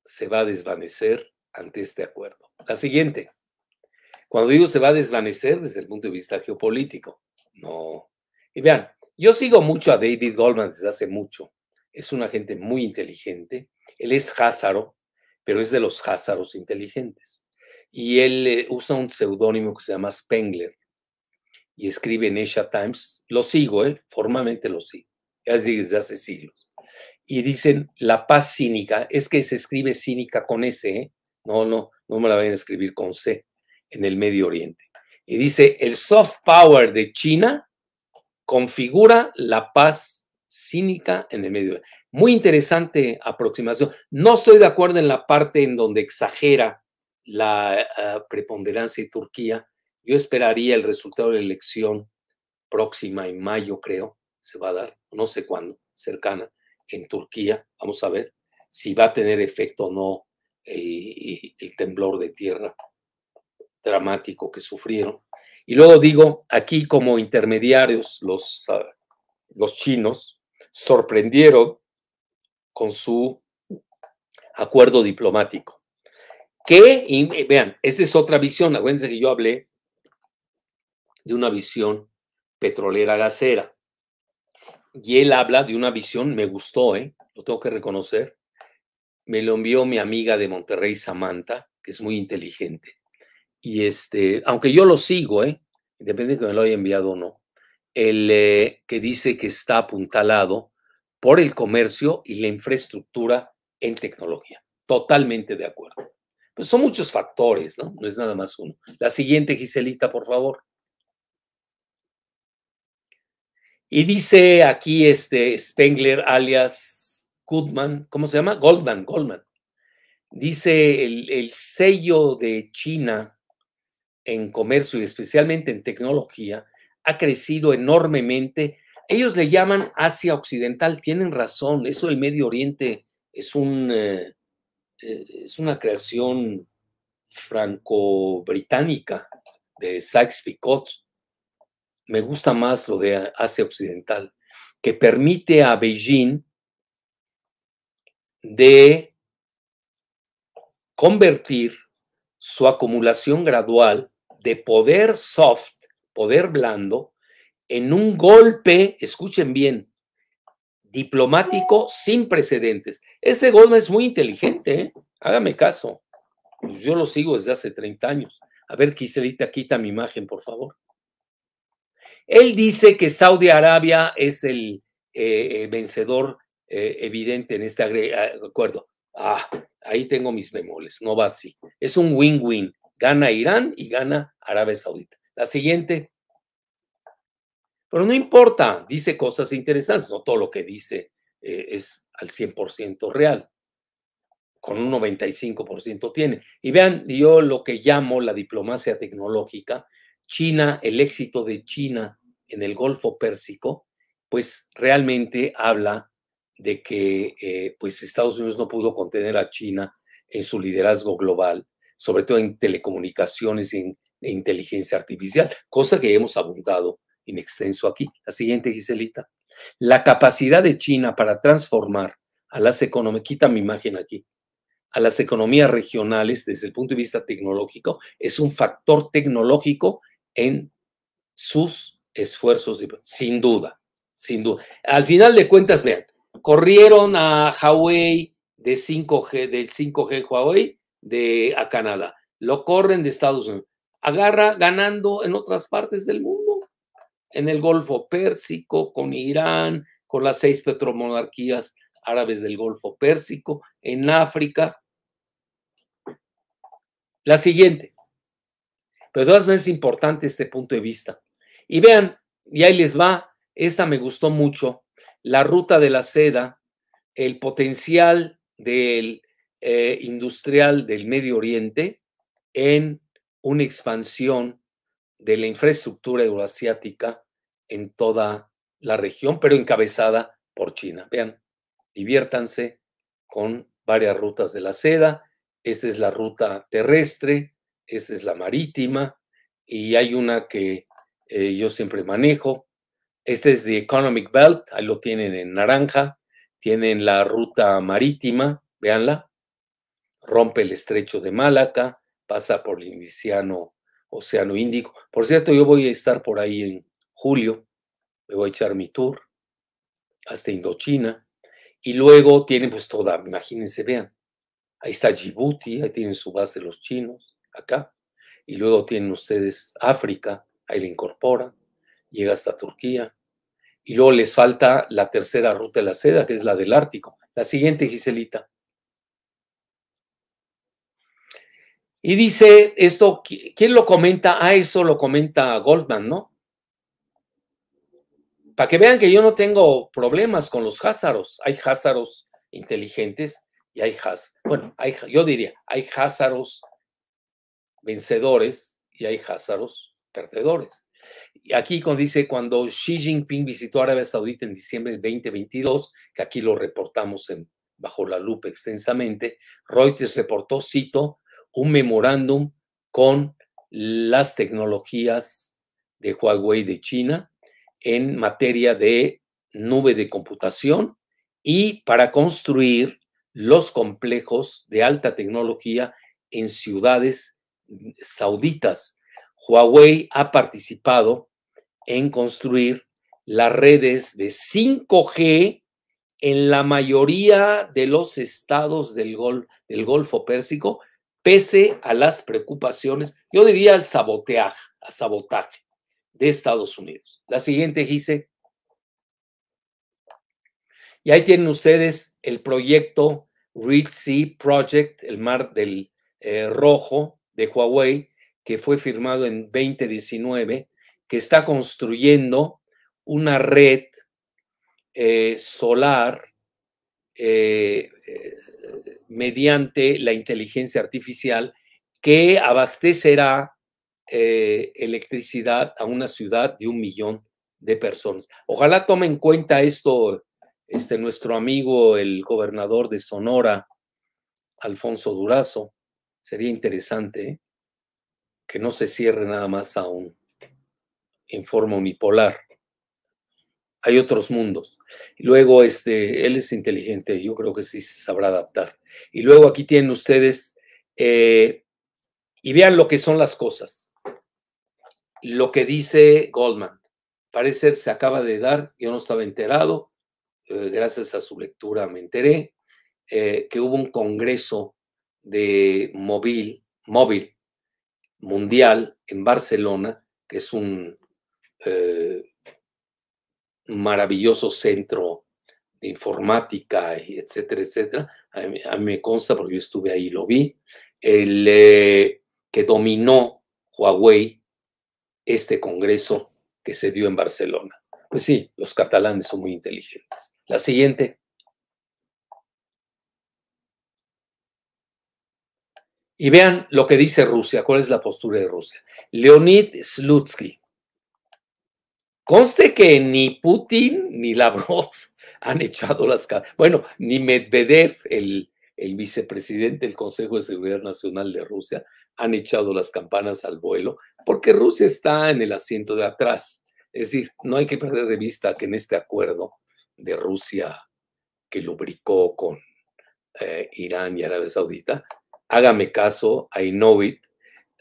se va a desvanecer ante este acuerdo. La siguiente. Cuando digo se va a desvanecer desde el punto de vista geopolítico, no. Y vean, yo sigo mucho a David Goldman desde hace mucho. Es un agente muy inteligente. Él es házaro, pero es de los házaros inteligentes. Y él eh, usa un seudónimo que se llama Spengler y escribe en Asia Times, lo sigo, ¿eh? formalmente lo sigo, ya desde hace siglos. Y dicen, la paz cínica, es que se escribe cínica con S, ¿eh? no, no, no me la vayan a escribir con C en el Medio Oriente. Y dice, el soft power de China configura la paz cínica en el Medio Oriente. Muy interesante aproximación. No estoy de acuerdo en la parte en donde exagera la eh, preponderancia de Turquía yo esperaría el resultado de la elección próxima en mayo, creo, se va a dar, no sé cuándo, cercana, en Turquía. Vamos a ver si va a tener efecto o no el, temblor de tierra dramático que sufrieron. Y luego digo, aquí como intermediarios, los, ah, los chinos sorprendieron con su acuerdo diplomático. Que, vean, esta es otra visión, acuérdense que yo hablé de una visión petrolera gasera. Y él habla de una visión, me gustó, ¿eh? lo tengo que reconocer. Me lo envió mi amiga de Monterrey, Samantha, que es muy inteligente. Y este, aunque yo lo sigo, ¿eh? depende de que me lo haya enviado o no, el eh, que dice que está apuntalado por el comercio y la infraestructura en tecnología. Totalmente de acuerdo. Pues son muchos factores, ¿no? No es nada más uno. La siguiente, Giselita, por favor. Y dice aquí este Spengler alias Goodman, ¿cómo se llama? Goldman, Goldman. Dice el, sello de China en comercio y especialmente en tecnología ha crecido enormemente. Ellos le llaman Asia Occidental, tienen razón, eso el Medio Oriente es, un, eh, eh, es una creación franco-británica de Sykes-Picot me gusta más lo de Asia Occidental, que permite a Beijing de convertir su acumulación gradual de poder soft, poder blando, en un golpe, escuchen bien, diplomático sin precedentes. Este golpe es muy inteligente, ¿eh? hágame caso. Pues yo lo sigo desde hace 30 años. A ver, Kiselita, quita mi imagen, por favor. Él dice que Saudi Arabia es el eh, eh, vencedor eh, evidente en este ah, acuerdo. Ah, ahí tengo mis memorias, no va así. Es un win-win. Gana Irán y gana Arabia Saudita. La siguiente. Pero no importa, dice cosas interesantes, no todo lo que dice es al 100% real, con un 95% tiene. Y vean, yo lo que llamo la diplomacia tecnológica, China, el éxito de China en el Golfo Pérsico, pues realmente habla de que eh, pues Estados Unidos no pudo contener a China en su liderazgo global, sobre todo en telecomunicaciones y en e inteligencia artificial, cosa que hemos abundado en extenso aquí. La siguiente, Giselita. La capacidad de China para transformar a las economías, quita mi imagen aquí, a las economías regionales desde el punto de vista tecnológico, es un factor tecnológico en sus esfuerzos, sin duda, sin duda. Al final de cuentas, vean, corrieron a Huawei de g del 5G Huawei de, a Canadá, lo corren de Estados Unidos, agarra ganando en otras partes del mundo, en el Golfo Pérsico, con Irán, con las seis petromonarquías árabes del Golfo Pérsico, en África. La siguiente. Pero no es importante este punto de vista. Y vean, y ahí les va, esta me gustó mucho, la ruta de la seda, el potencial del eh, industrial del Medio Oriente en una expansión de la infraestructura euroasiática en toda la región, pero encabezada por China. Vean, diviértanse con varias rutas de la seda. Esta es la ruta terrestre, esta es la marítima, y hay una que eh, yo siempre manejo. Este es The Economic Belt, ahí lo tienen en naranja. Tienen la ruta marítima, véanla. Rompe el estrecho de Malaca, pasa por el Indiciano, Océano Índico. Por cierto, yo voy a estar por ahí en julio. Me voy a echar mi tour hasta Indochina. Y luego tienen pues toda, imagínense, vean. Ahí está Djibouti, ahí tienen su base los chinos, acá. Y luego tienen ustedes África, ahí le incorpora, llega hasta Turquía, y luego les falta la tercera ruta de la seda, que es la del Ártico. La siguiente, Giselita. Y dice esto, ¿quién lo comenta? Ah, eso lo comenta Goldman, ¿no? Para que vean que yo no tengo problemas con los házaros. Hay házaros inteligentes y hay házaros, bueno, yo diría, hay házaros vencedores y hay házaros perdedores. Y aquí cuando dice cuando Xi Jinping visitó Arabia Saudita en diciembre de 2022, que aquí lo reportamos en, bajo la lupa extensamente, Reuters reportó, cito, un memorándum con las tecnologías de Huawei de China en materia de nube de computación y para construir los complejos de alta tecnología en ciudades sauditas Huawei ha participado en construir las redes de 5G en la mayoría de los estados del, del Golfo Pérsico, pese a las preocupaciones, yo diría al saboteaje, a sabotaje de Estados Unidos. La siguiente, dice Y ahí tienen ustedes el proyecto Red Sea Project, el mar del eh, rojo de Huawei, que fue firmado en 2019, que está construyendo una red eh, solar eh, eh, mediante la inteligencia artificial que abastecerá electricidad a una ciudad de un millón de personas. Ojalá tome en cuenta esto este, nuestro amigo, el gobernador de Sonora, Alfonso Durazo. Sería interesante. ¿eh? que no se cierre nada más a un informe unipolar. Hay otros mundos. luego, este, él es inteligente, yo creo que sí se sabrá adaptar. Y luego aquí tienen ustedes, eh, y vean lo que son las cosas. Lo que dice Goldman. parece ser se acaba de dar, yo no estaba enterado, eh, gracias a su lectura me enteré, eh, que hubo un congreso de móvil, móvil mundial en Barcelona, que es un eh, maravilloso centro de informática, etcétera, etcétera. A mí, me consta porque yo estuve ahí y lo vi. El eh, que dominó Huawei este congreso que se dio en Barcelona. Pues sí, los catalanes son muy inteligentes. La siguiente. Y vean lo que dice Rusia, cuál es la postura de Rusia. Leonid Slutsky. Conste que ni Putin ni Lavrov han echado las... Bueno, ni Medvedev, el, el vicepresidente del Consejo de Seguridad Nacional de Rusia, han echado las campanas al vuelo, porque Rusia está en el asiento de atrás. Es decir, no hay que perder de vista que en este acuerdo de Rusia que lubricó con eh, Irán y Arabia Saudita, hágame caso, I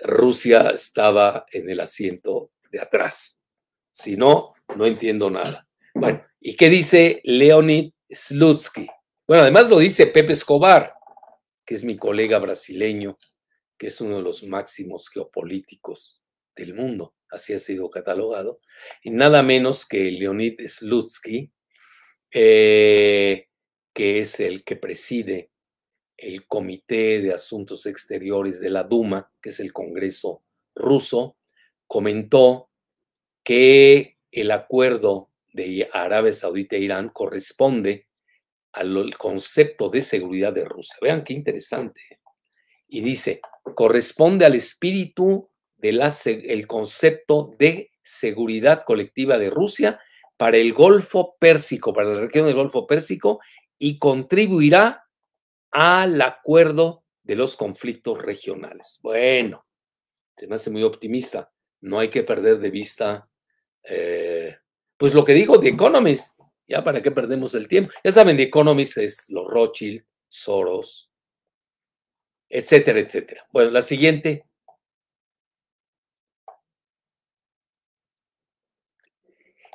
Rusia estaba en el asiento de atrás. Si no, no entiendo nada. Bueno, ¿y qué dice Leonid Slutsky? Bueno, además lo dice Pepe Escobar, que es mi colega brasileño, que es uno de los máximos geopolíticos del mundo, así ha sido catalogado, y nada menos que Leonid Slutsky, eh, que es el que preside el Comité de Asuntos Exteriores de la Duma, que es el Congreso ruso, comentó que el acuerdo de Arabia Saudita e Irán corresponde al concepto de seguridad de Rusia. Vean qué interesante. Y dice, corresponde al espíritu del el concepto de seguridad colectiva de Rusia para el Golfo Pérsico, para la región del Golfo Pérsico, y contribuirá al acuerdo de los conflictos regionales. Bueno, se me hace muy optimista. No hay que perder de vista, eh, pues lo que dijo The Economist, ya para qué perdemos el tiempo. Ya saben, The Economist es los Rothschild, Soros, etcétera, etcétera. Bueno, la siguiente.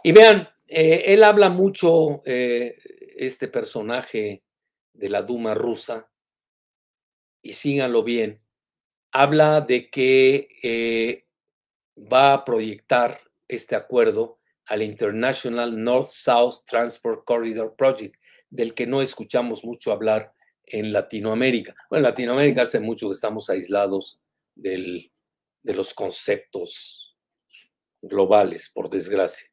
Y vean, eh, él habla mucho, eh, este personaje, de la Duma rusa, y síganlo bien, habla de que eh, va a proyectar este acuerdo al International North-South Transport Corridor Project, del que no escuchamos mucho hablar en Latinoamérica. Bueno, en Latinoamérica hace mucho que estamos aislados del, de los conceptos globales, por desgracia.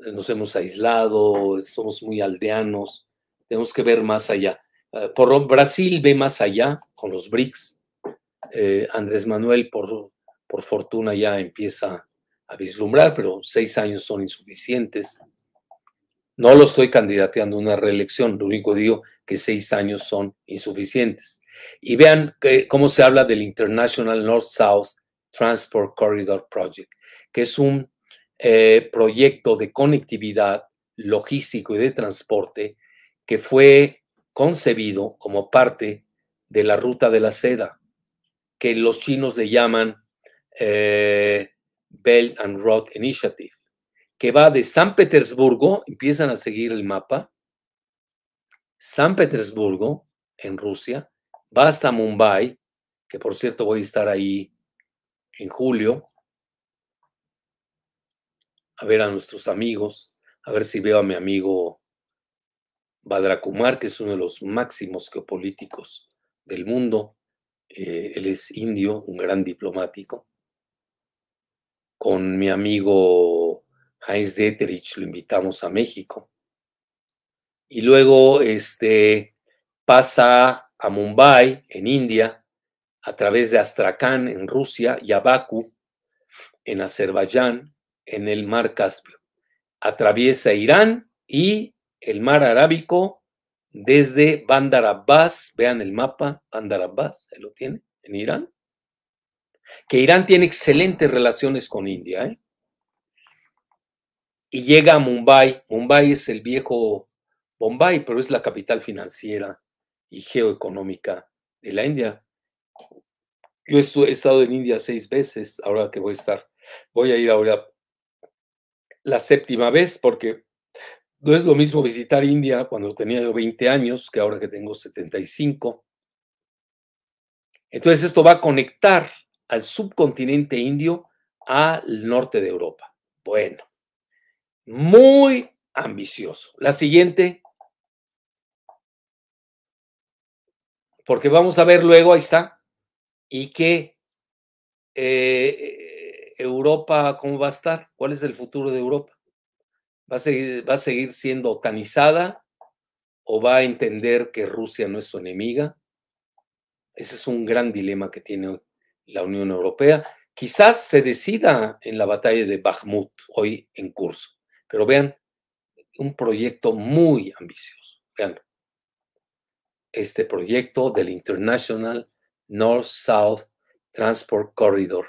Nos hemos aislado, somos muy aldeanos, tenemos que ver más allá. Eh, Brasil ve más allá con los BRICS. Eh, Andrés Manuel, por, por fortuna, ya empieza a vislumbrar, pero seis años son insuficientes. No lo estoy candidateando a una reelección, lo único digo que seis años son insuficientes. Y vean cómo se habla del International North-South Transport Corridor Project, que es un eh, proyecto de conectividad logística y de transporte que fue concebido como parte de la ruta de la seda, que los chinos le llaman eh, Belt and Road Initiative, que va de San Petersburgo, empiezan a seguir el mapa, San Petersburgo, en Rusia, va hasta Mumbai, que por cierto voy a estar ahí en julio, a ver a nuestros amigos, a ver si veo a mi amigo Badrakumar, que es uno de los máximos geopolíticos del mundo, eh, él es indio, un gran diplomático, con mi amigo Heinz Deterich lo invitamos a México. Y luego este, pasa a Mumbai, en India, a través de Astrakhan, en Rusia, y a Baku, en Azerbaiyán, en el Mar Caspio. Atraviesa Irán y el mar Arábico desde Bandar Abbas, vean el mapa, Bandar Abbas, ahí lo tiene, en Irán. Que Irán tiene excelentes relaciones con India, ¿eh? Y llega a Mumbai, Mumbai es el viejo Bombay, pero es la capital financiera y geoeconómica de la India. Yo he estado en India seis veces, ahora que voy a estar, voy a ir ahora la séptima vez porque no es lo mismo visitar India cuando tenía 20 años que ahora que tengo 75. Entonces esto va a conectar al subcontinente indio al norte de Europa. Bueno, muy ambicioso. La siguiente, porque vamos a ver luego, ahí está, y qué eh, Europa, ¿cómo va a estar? ¿Cuál es el futuro de Europa? va a seguir, siendo otanizada o va a entender que Rusia no es su enemiga. Ese es un gran dilema que tiene la Unión Europea. Quizás se decida en la batalla de Bakhmut hoy en curso, pero vean, un proyecto muy ambicioso. Vean, este proyecto del International North-South Transport Corridor,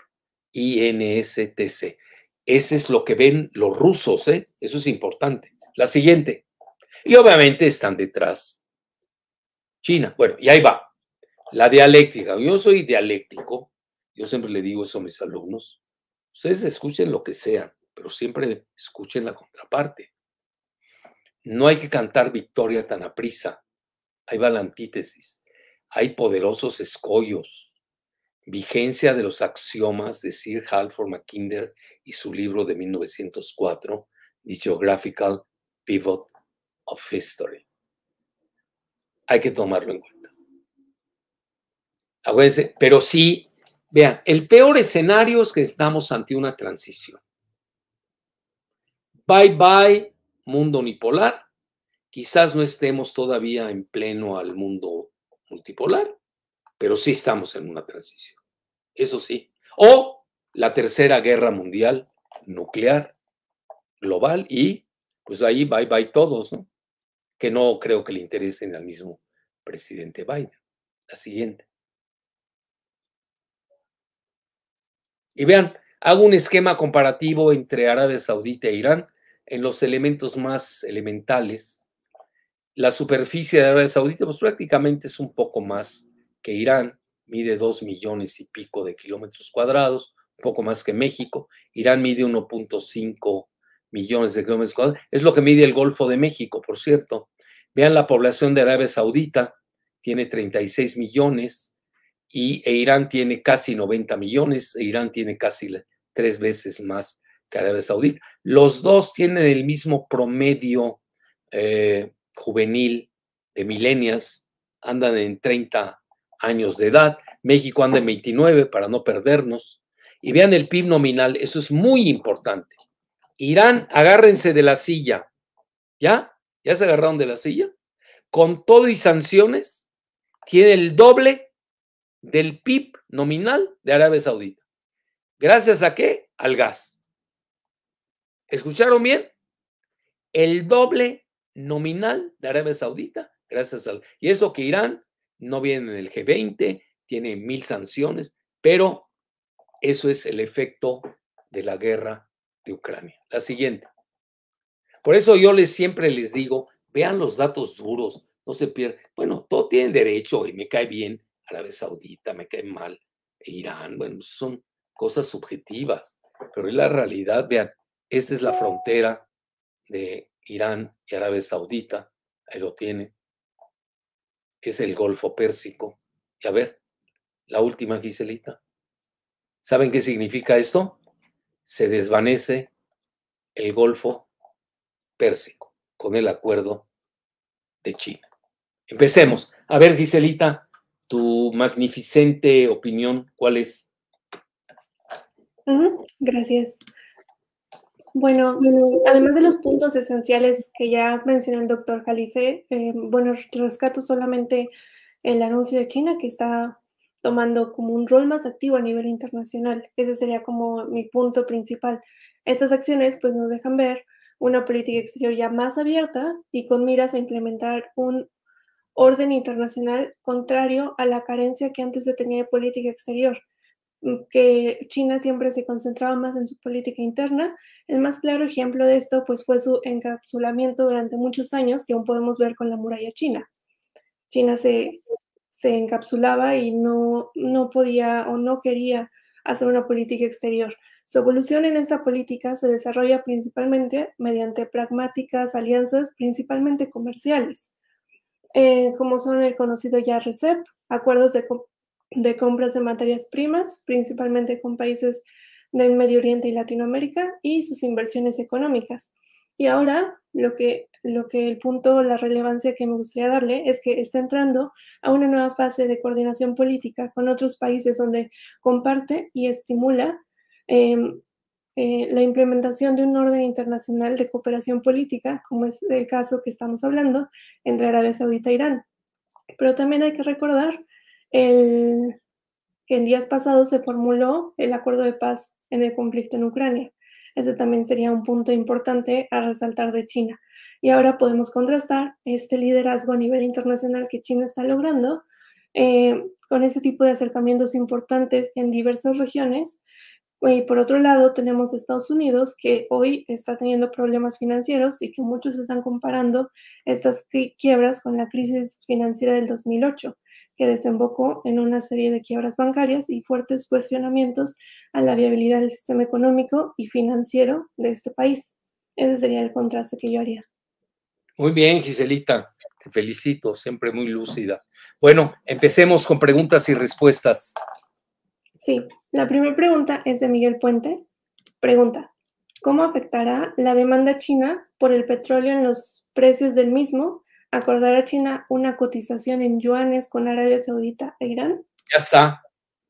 INSTC. Ese es lo que ven los rusos, ¿eh? Eso es importante. La siguiente. Y obviamente están detrás China. Bueno, y ahí va. La dialéctica. Yo soy dialéctico. Yo siempre le digo eso a mis alumnos. Ustedes escuchen lo que sean, pero siempre escuchen la contraparte. No hay que cantar victoria tan aprisa. Ahí va la antítesis. Hay poderosos escollos. Vigencia de los axiomas de Sir Halford Mackinder y su libro de 1904, The Geographical Pivot of History. Hay que tomarlo en cuenta. pero sí, vean, el peor escenario es que estamos ante una transición. Bye bye, mundo unipolar. Quizás no estemos todavía en pleno al mundo multipolar, pero sí estamos en una transición. Eso sí. O la tercera guerra mundial nuclear, global, y pues ahí bye bye todos, ¿no? Que no creo que le interesen al mismo presidente Biden. La siguiente. Y vean, hago un esquema comparativo entre Arabia Saudita e Irán en los elementos más elementales. La superficie de Arabia Saudita, pues prácticamente es un poco más que Irán mide 2 millones y pico de kilómetros cuadrados, un poco más que México. Irán mide 1.5 millones de kilómetros cuadrados. Es lo que mide el Golfo de México, por cierto. Vean la población de Arabia Saudita, tiene 36 millones y e Irán tiene casi 90 millones. E Irán tiene casi tres veces más que Arabia Saudita. Los dos tienen el mismo promedio eh, juvenil de milenias, andan en 30 años de edad, México anda en 29 para no perdernos, y vean el PIB nominal, eso es muy importante. Irán, agárrense de la silla, ¿ya? ¿Ya se agarraron de la silla? Con todo y sanciones, tiene el doble del PIB nominal de Arabia Saudita. ¿Gracias a qué? Al gas. ¿Escucharon bien? El doble nominal de Arabia Saudita, gracias al... Y eso que Irán no viene en el G20, tiene mil sanciones, pero eso es el efecto de la guerra de Ucrania. La siguiente. Por eso yo les siempre les digo, vean los datos duros, no se pierdan. Bueno, todo tienen derecho y me cae bien Arabia Saudita, me cae mal Irán, bueno, son cosas subjetivas, pero es la realidad, vean, esta es la frontera de Irán y Arabia Saudita, ahí lo tiene, es el Golfo Pérsico. Y a ver, la última Giselita. ¿Saben qué significa esto? Se desvanece el Golfo Pérsico con el acuerdo de China. Empecemos. A ver, Giselita, tu magnificente opinión, ¿cuál es? gracias. Bueno, además de los puntos esenciales que ya mencionó el doctor Jalife, eh, bueno, rescato solamente el anuncio de China que está tomando como un rol más activo a nivel internacional. Ese sería como mi punto principal. Estas acciones pues nos dejan ver una política exterior ya más abierta y con miras a implementar un orden internacional contrario a la carencia que antes se tenía de política exterior. Mm, que China siempre se concentraba más en su política interna. El más claro ejemplo de esto pues, fue su encapsulamiento durante muchos años, que aún podemos ver con la muralla china. China se, encapsulaba y no, no podía o no quería hacer una política exterior. Su evolución en esta política se desarrolla principalmente mediante pragmáticas alianzas, principalmente comerciales, eh, como son el conocido ya RCEP, acuerdos de, de compras de materias primas, principalmente con países del Medio Oriente y Latinoamérica, y sus inversiones económicas. Y ahora lo que, lo que el punto, la relevancia que me gustaría darle es que está entrando a una nueva fase de coordinación política con otros países donde comparte y estimula em, eh, la implementación de un orden internacional de cooperación política, como es el caso que estamos hablando entre Arabia Saudita e Irán. Pero también hay que recordar que en días pasados se formuló el acuerdo de paz en el conflicto en Ucrania. Ese también sería un punto importante a resaltar de China. Y ahora podemos contrastar este liderazgo a nivel internacional que China está logrando eh, con ese tipo de acercamientos importantes en diversas regiones. Y eh, por otro lado, tenemos Estados Unidos, que hoy está teniendo problemas financieros y que muchos están comparando estas quiebras con la crisis financiera del 2008 que desembocó en una serie de quiebras bancarias y fuertes cuestionamientos a la viabilidad del sistema económico y financiero de este país. Ese sería el contraste que yo haría. Muy bien, Giselita, te felicito, siempre muy lúcida. Bueno, empecemos con preguntas y respuestas. Sí, la primera pregunta es de Miguel Puente. Pregunta, ¿cómo afectará la demanda china por el petróleo en los precios del mismo ¿Acordará China una cotización en yuanes con Arabia Saudita e Irán? Ya está,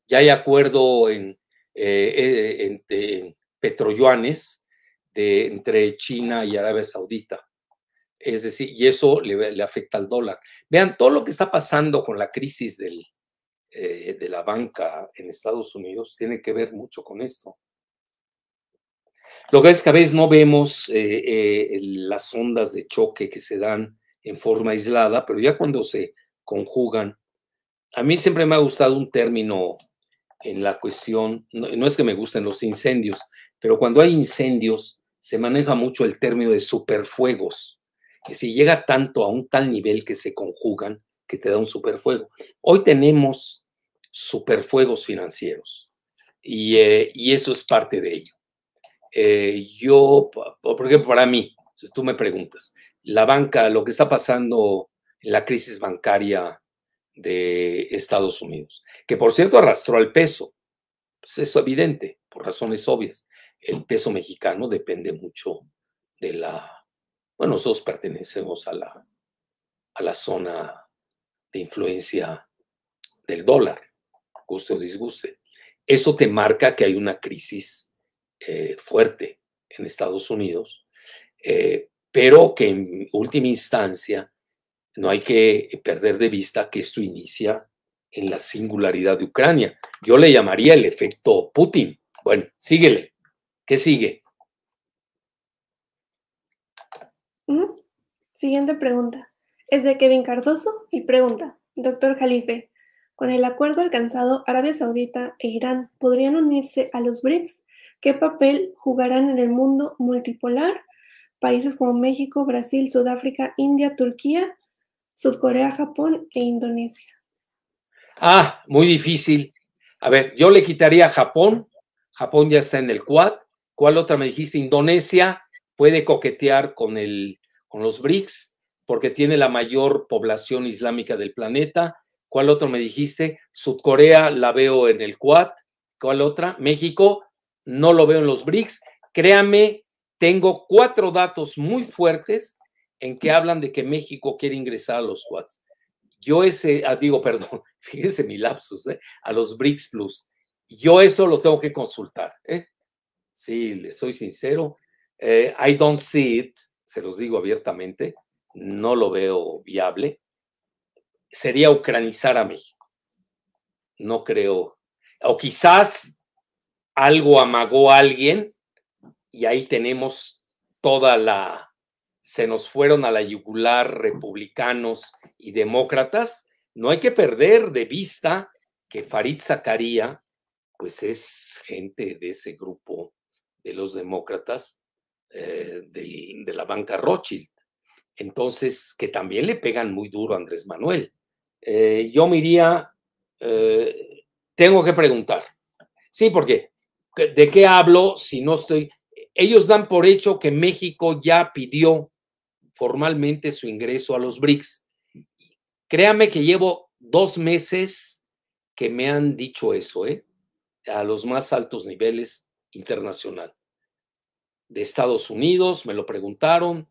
ya hay acuerdo en, eh, eh, petroyuanes de, entre China y Arabia Saudita. Es decir, y eso le, afecta al dólar. Vean todo lo que está pasando con la crisis del, eh, de la banca en Estados Unidos, tiene que ver mucho con esto. Lo que es que a veces no vemos las ondas de choque que se dan en forma aislada, pero ya cuando se conjugan, a mí siempre me ha gustado un término en la cuestión, no, es que me gusten los incendios, pero cuando hay incendios se maneja mucho el término de superfuegos, que si llega tanto a un tal nivel que se conjugan, que te da un superfuego. Hoy tenemos superfuegos financieros y, eh, eso es parte de ello. Eh, yo, por ejemplo, para mí, si tú me preguntas, la banca, lo que está pasando en la crisis bancaria de Estados Unidos, que por cierto arrastró al peso. Pues eso es evidente, por razones obvias. El peso mexicano depende mucho de la... Bueno, nosotros pertenecemos a la, a la zona de influencia del dólar, guste o disguste. Eso te marca que hay una crisis eh, fuerte en Estados Unidos. Eh, pero que en última instancia no hay que perder de vista que esto inicia en la singularidad de Ucrania. Yo le llamaría el efecto Putin. Bueno, síguele. ¿Qué sigue? Siguiente pregunta. Es de Kevin Cardoso y pregunta, doctor Jalife, con el acuerdo alcanzado, Arabia Saudita e Irán podrían unirse a los BRICS. ¿Qué papel jugarán en el mundo multipolar países como México, Brasil, Sudáfrica, India, Turquía, Sudcorea, Japón e Indonesia. Ah, muy difícil. A ver, yo le quitaría Japón. Japón ya está en el Quad. ¿Cuál otra me dijiste? Indonesia puede coquetear con, el, con los BRICS porque tiene la mayor población islámica del planeta. ¿Cuál otro me dijiste? Sudcorea la veo en el Quad. ¿Cuál otra? México no lo veo en los BRICS. Créame tengo cuatro datos muy fuertes en que hablan de que México quiere ingresar a los quads. Yo ese, ah, digo, perdón, fíjense mi lapsus, ¿eh? a los BRICS Plus. Yo eso lo tengo que consultar. ¿eh? Sí, le soy sincero. Eh, I don't see it, se los digo abiertamente, no lo veo viable. Sería ucranizar a México. No creo. O quizás algo amagó a alguien y ahí tenemos toda la... Se nos fueron a la yugular republicanos y demócratas. No hay que perder de vista que Farid Zakaria, pues es gente de ese grupo de los demócratas eh, de, la banca Rothschild. Entonces, que también le pegan muy duro a Andrés Manuel. Eh, yo me iría, eh, tengo que preguntar. Sí, porque ¿de qué hablo si no estoy? Ellos dan por hecho que México ya pidió formalmente su ingreso a los BRICS. Créame que llevo dos meses que me han dicho eso, ¿eh? a los más altos niveles internacional. De Estados Unidos, me lo preguntaron,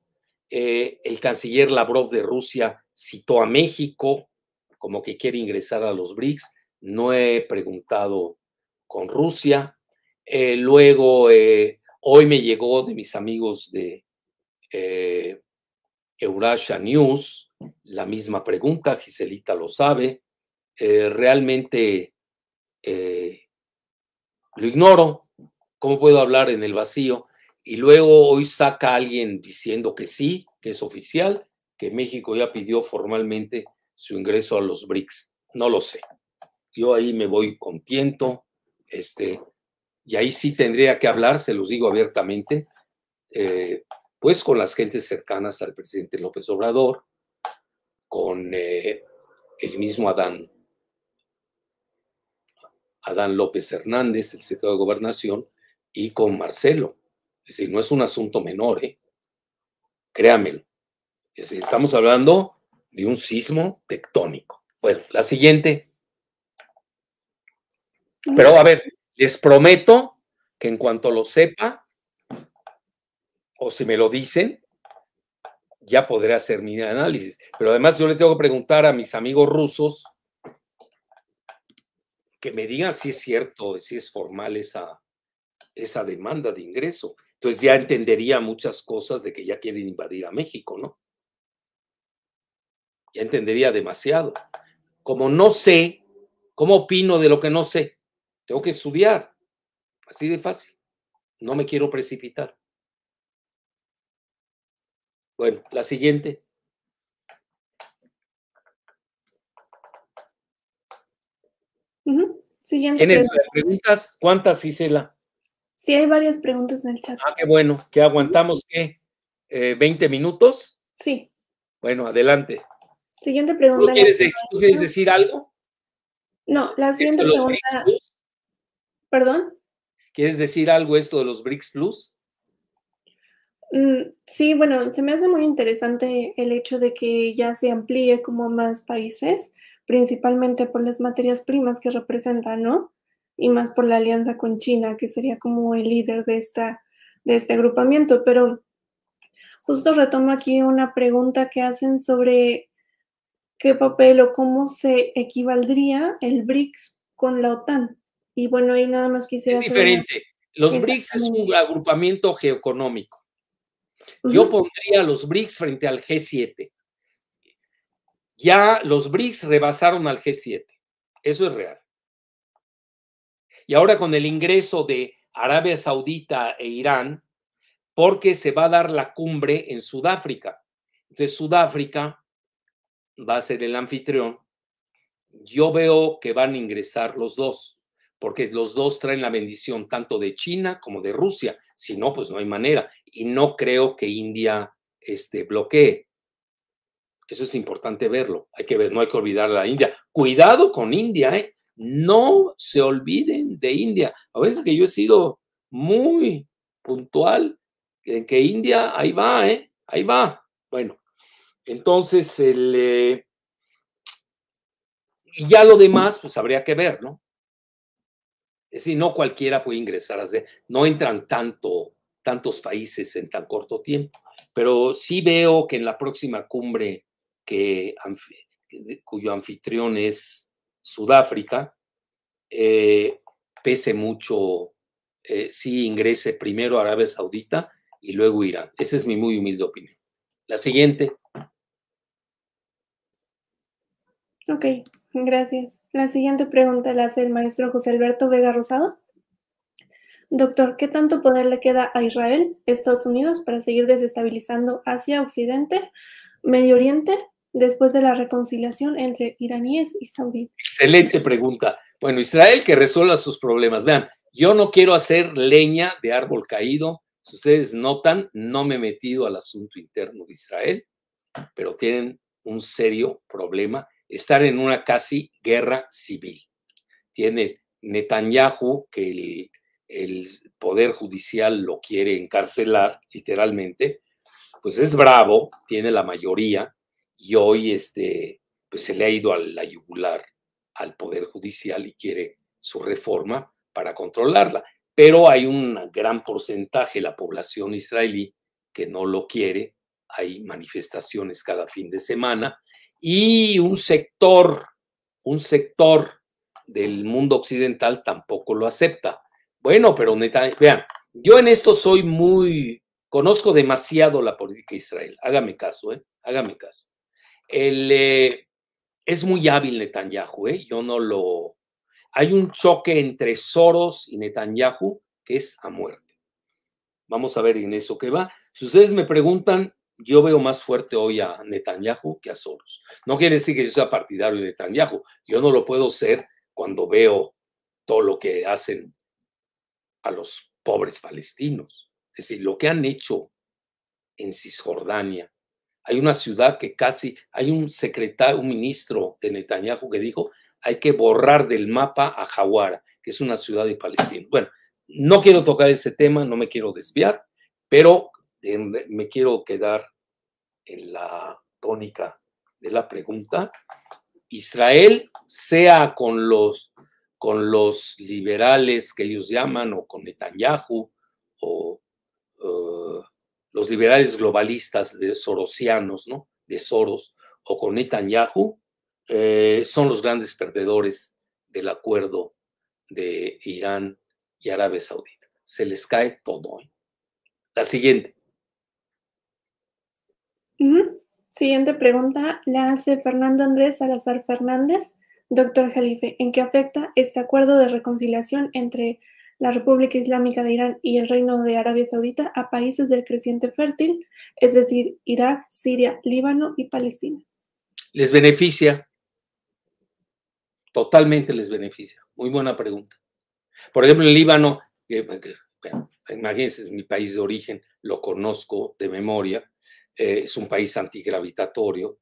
eh, el canciller Lavrov de Rusia citó a México como que quiere ingresar a los BRICS, no he preguntado con Rusia. Eh, luego, eh, Hoy me llegó de mis amigos de eh, Eurasia News la misma pregunta, Giselita lo sabe. Eh, realmente eh, lo ignoro. ¿Cómo puedo hablar en el vacío? Y luego hoy saca alguien diciendo que sí, que es oficial, que México ya pidió formalmente su ingreso a los BRICS. No lo sé. Yo ahí me voy contento. Este, y ahí sí tendría que hablar, se los digo abiertamente, eh, pues con las gentes cercanas al presidente López Obrador, con eh, el mismo Adán, Adán López Hernández, el secretario de Gobernación, y con Marcelo. Es decir, no es un asunto menor, ¿eh? créamelo. Es decir, estamos hablando de un sismo tectónico. Bueno, la siguiente. Pero a ver, les prometo que en cuanto lo sepa, o si me lo dicen, ya podré hacer mi análisis. Pero además yo le tengo que preguntar a mis amigos rusos que me digan si es cierto, si es formal esa, esa demanda de ingreso. Entonces ya entendería muchas cosas de que ya quieren invadir a México, ¿no? Ya entendería demasiado. Como no sé, ¿cómo opino de lo que no sé? Tengo que estudiar. Así de fácil. No me quiero precipitar. Bueno, la siguiente. ¿Tienes preguntas? ¿Cuántas, Gisela? Sí, hay varias preguntas en el chat. Ah, qué bueno. ¿Que aguantamos qué? ¿20 eh, minutos? Sí. Bueno, adelante. Siguiente pregunta. ¿tú quieres decir algo? No, la siguiente pregunta. ¿Perdón? ¿Quieres decir algo esto de los BRICS Plus? Mm, sí, bueno, se me hace muy interesante el hecho de que ya se amplíe como más países, principalmente por las materias primas que representa, ¿no? Y más por la alianza con China, que sería como el líder de, esta, de este agrupamiento. Pero justo retomo aquí una pregunta que hacen sobre qué papel o cómo se equivaldría el BRICS con la OTAN. Y bueno, ahí nada más quisiera... Es diferente. Los BRICS es un agrupamiento geoeconómico. Yo pondría los BRICS frente al G7. Ya los BRICS rebasaron al G7. Eso es real. Y ahora con el ingreso de Arabia Saudita e Irán, porque se va a dar la cumbre en Sudáfrica. Entonces Sudáfrica va a ser el anfitrión. Yo veo que van a ingresar los dos porque los dos traen la bendición tanto de China como de Rusia. Si no, pues no hay manera. Y no creo que India este, bloquee. Eso es importante verlo. Hay que ver, no hay que olvidar a la India. Cuidado con India, ¿eh? No se olviden de India. A veces que yo he sido muy puntual en que India, ahí va, ¿eh? Ahí va. Bueno, entonces el... Eh, y ya lo demás, pues habría que ver, ¿no? Es eh, decir, no cualquiera puede ingresar a no entran tanto, tantos países en tan corto tiempo, pero sí veo que en la próxima cumbre que, cuyo anfitrión es Sudáfrica, eh, pese mucho eh, sí si ingrese primero Arabia Saudita y luego Irán. Esa es mi muy humilde opinión. La siguiente. Ok, gracias. La siguiente pregunta la hace el maestro José Alberto Vega Rosado. Doctor, ¿qué tanto poder le queda a Israel, Estados Unidos, para seguir desestabilizando Asia, Occidente, Medio Oriente, después de la reconciliación entre iraníes y saudíes? Excelente pregunta. Bueno, Israel que resuelva sus problemas. Vean, yo no quiero hacer leña de árbol caído. Si ustedes notan, no me he metido al asunto interno de Israel, pero tienen un serio problema estar en una casi guerra civil. Tiene Netanyahu, que el, el Poder Judicial lo quiere encarcelar, literalmente, pues es bravo, tiene la mayoría, y hoy este, pues se le ha ido a la yugular al Poder Judicial y quiere su reforma para controlarla. Pero hay un gran porcentaje de la población israelí que no lo quiere hay manifestaciones cada fin de semana, y un sector, un sector del mundo occidental tampoco lo acepta. Bueno, pero neta, vean, yo en esto soy muy, conozco demasiado la política de Israel, hágame caso, ¿eh? hágame caso. El, eh, es muy hábil Netanyahu, ¿eh? yo no lo... Hay un choque entre Soros y Netanyahu que es a muerte. Vamos a ver en eso qué va. Si ustedes me preguntan, yo veo más fuerte hoy a Netanyahu que a Soros. No quiere decir que yo sea partidario de Netanyahu. Yo no lo puedo ser cuando veo todo lo que hacen a los pobres palestinos. Es decir, lo que han hecho en Cisjordania. Hay una ciudad que casi, hay un secretario, un ministro de Netanyahu que dijo, hay que borrar del mapa a Jawara, que es una ciudad de Palestina. Bueno, no quiero tocar ese tema, no me quiero desviar, pero me quiero quedar en la tónica de la pregunta. Israel, sea con los, con los liberales que ellos llaman, o con Netanyahu, o eh, los liberales globalistas de sorosianos, ¿no? De Soros, o con Netanyahu, eh, son los grandes perdedores del acuerdo de Irán y Arabia Saudita. Se les cae todo. ¿eh? La siguiente. Siguiente pregunta la hace Fernando Andrés Salazar Fernández. Doctor Jalife, ¿en qué afecta este acuerdo de reconciliación entre la República Islámica de Irán y el Reino de Arabia Saudita a países del creciente fértil, es decir, Irak, Siria, Líbano y Palestina? Les beneficia, totalmente les beneficia. Muy buena pregunta. Por ejemplo, en Líbano, imagínense, es mi país de origen, lo conozco de memoria, eh, es un país antigravitatorio,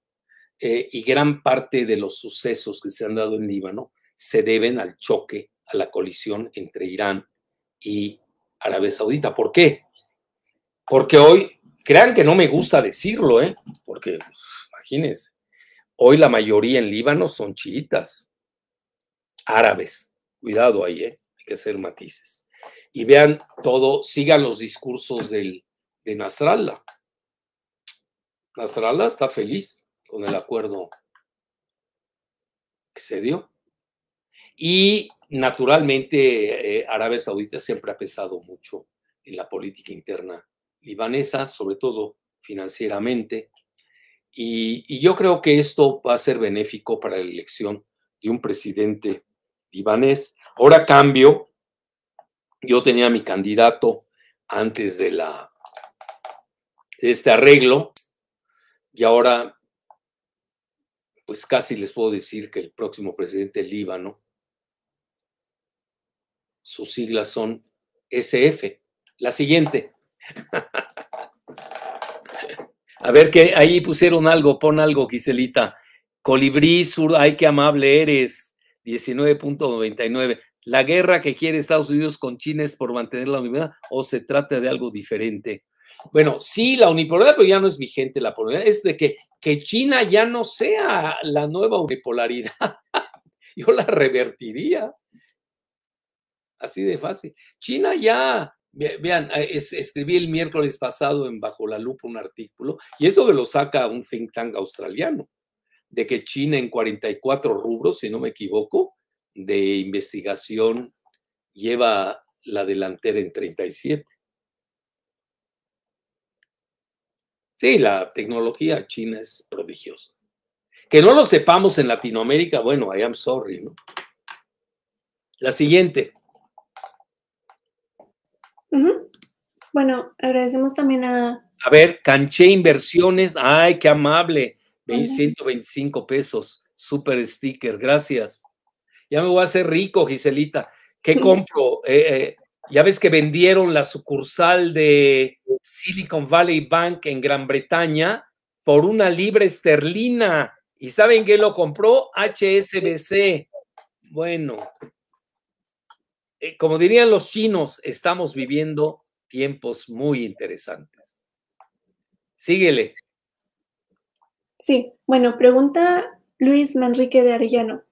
eh, y gran parte de los sucesos que se han dado en Líbano se deben al choque, a la colisión entre Irán y Arabia Saudita. ¿Por qué? Porque hoy, crean que no me gusta decirlo, ¿eh? porque pues, imagínense, hoy la mayoría en Líbano son chiitas, árabes. Cuidado ahí, ¿eh? hay que hacer matices. Y vean todo, sigan los discursos del, de Nasrallah. Nasrallah está feliz con el acuerdo que se dio. Y naturalmente eh, Arabia Saudita siempre ha pesado mucho en la política interna libanesa, sobre todo financieramente. Y, yo creo que esto va a ser benéfico para la elección de un presidente libanés. Ahora cambio. Yo tenía mi candidato antes de, la, de este arreglo, y ahora, pues casi les puedo decir que el próximo presidente del Líbano, sus siglas son SF. La siguiente. A ver que ahí pusieron algo, pon algo, Giselita. Colibrí Sur, ay, qué amable eres. 19.99. ¿La guerra que quiere Estados Unidos con China es por mantener la unidad o se trata de algo diferente? Bueno, sí, la unipolaridad, pero ya no es vigente la polaridad, es de que, que China ya no sea la nueva unipolaridad. Yo la revertiría. Así de fácil. China ya, vean, eh, escribí el miércoles pasado en Bajo la Lupa un artículo, y eso lo saca un think tank australiano, de que China en 44 rubros, si no me equivoco, de investigación lleva la delantera en 37. Sí, la tecnología china es prodigiosa. Que no lo sepamos en Latinoamérica, bueno, I am sorry, ¿no? La siguiente. Bueno, agradecemos también a... A ver, Canché Inversiones, ay, qué amable, pesos, super sticker, gracias. Ya me voy a hacer rico, Giselita. ¿Qué compro? Eh, eh, ya ves que vendieron la sucursal de Silicon Valley Bank en Gran Bretaña por una libra esterlina. ¿Y saben qué lo compró? HSBC. Bueno, eh, como dirían los chinos, estamos viviendo tiempos muy interesantes. Síguele. Sí, bueno, pregunta Luis Manrique de Arellano.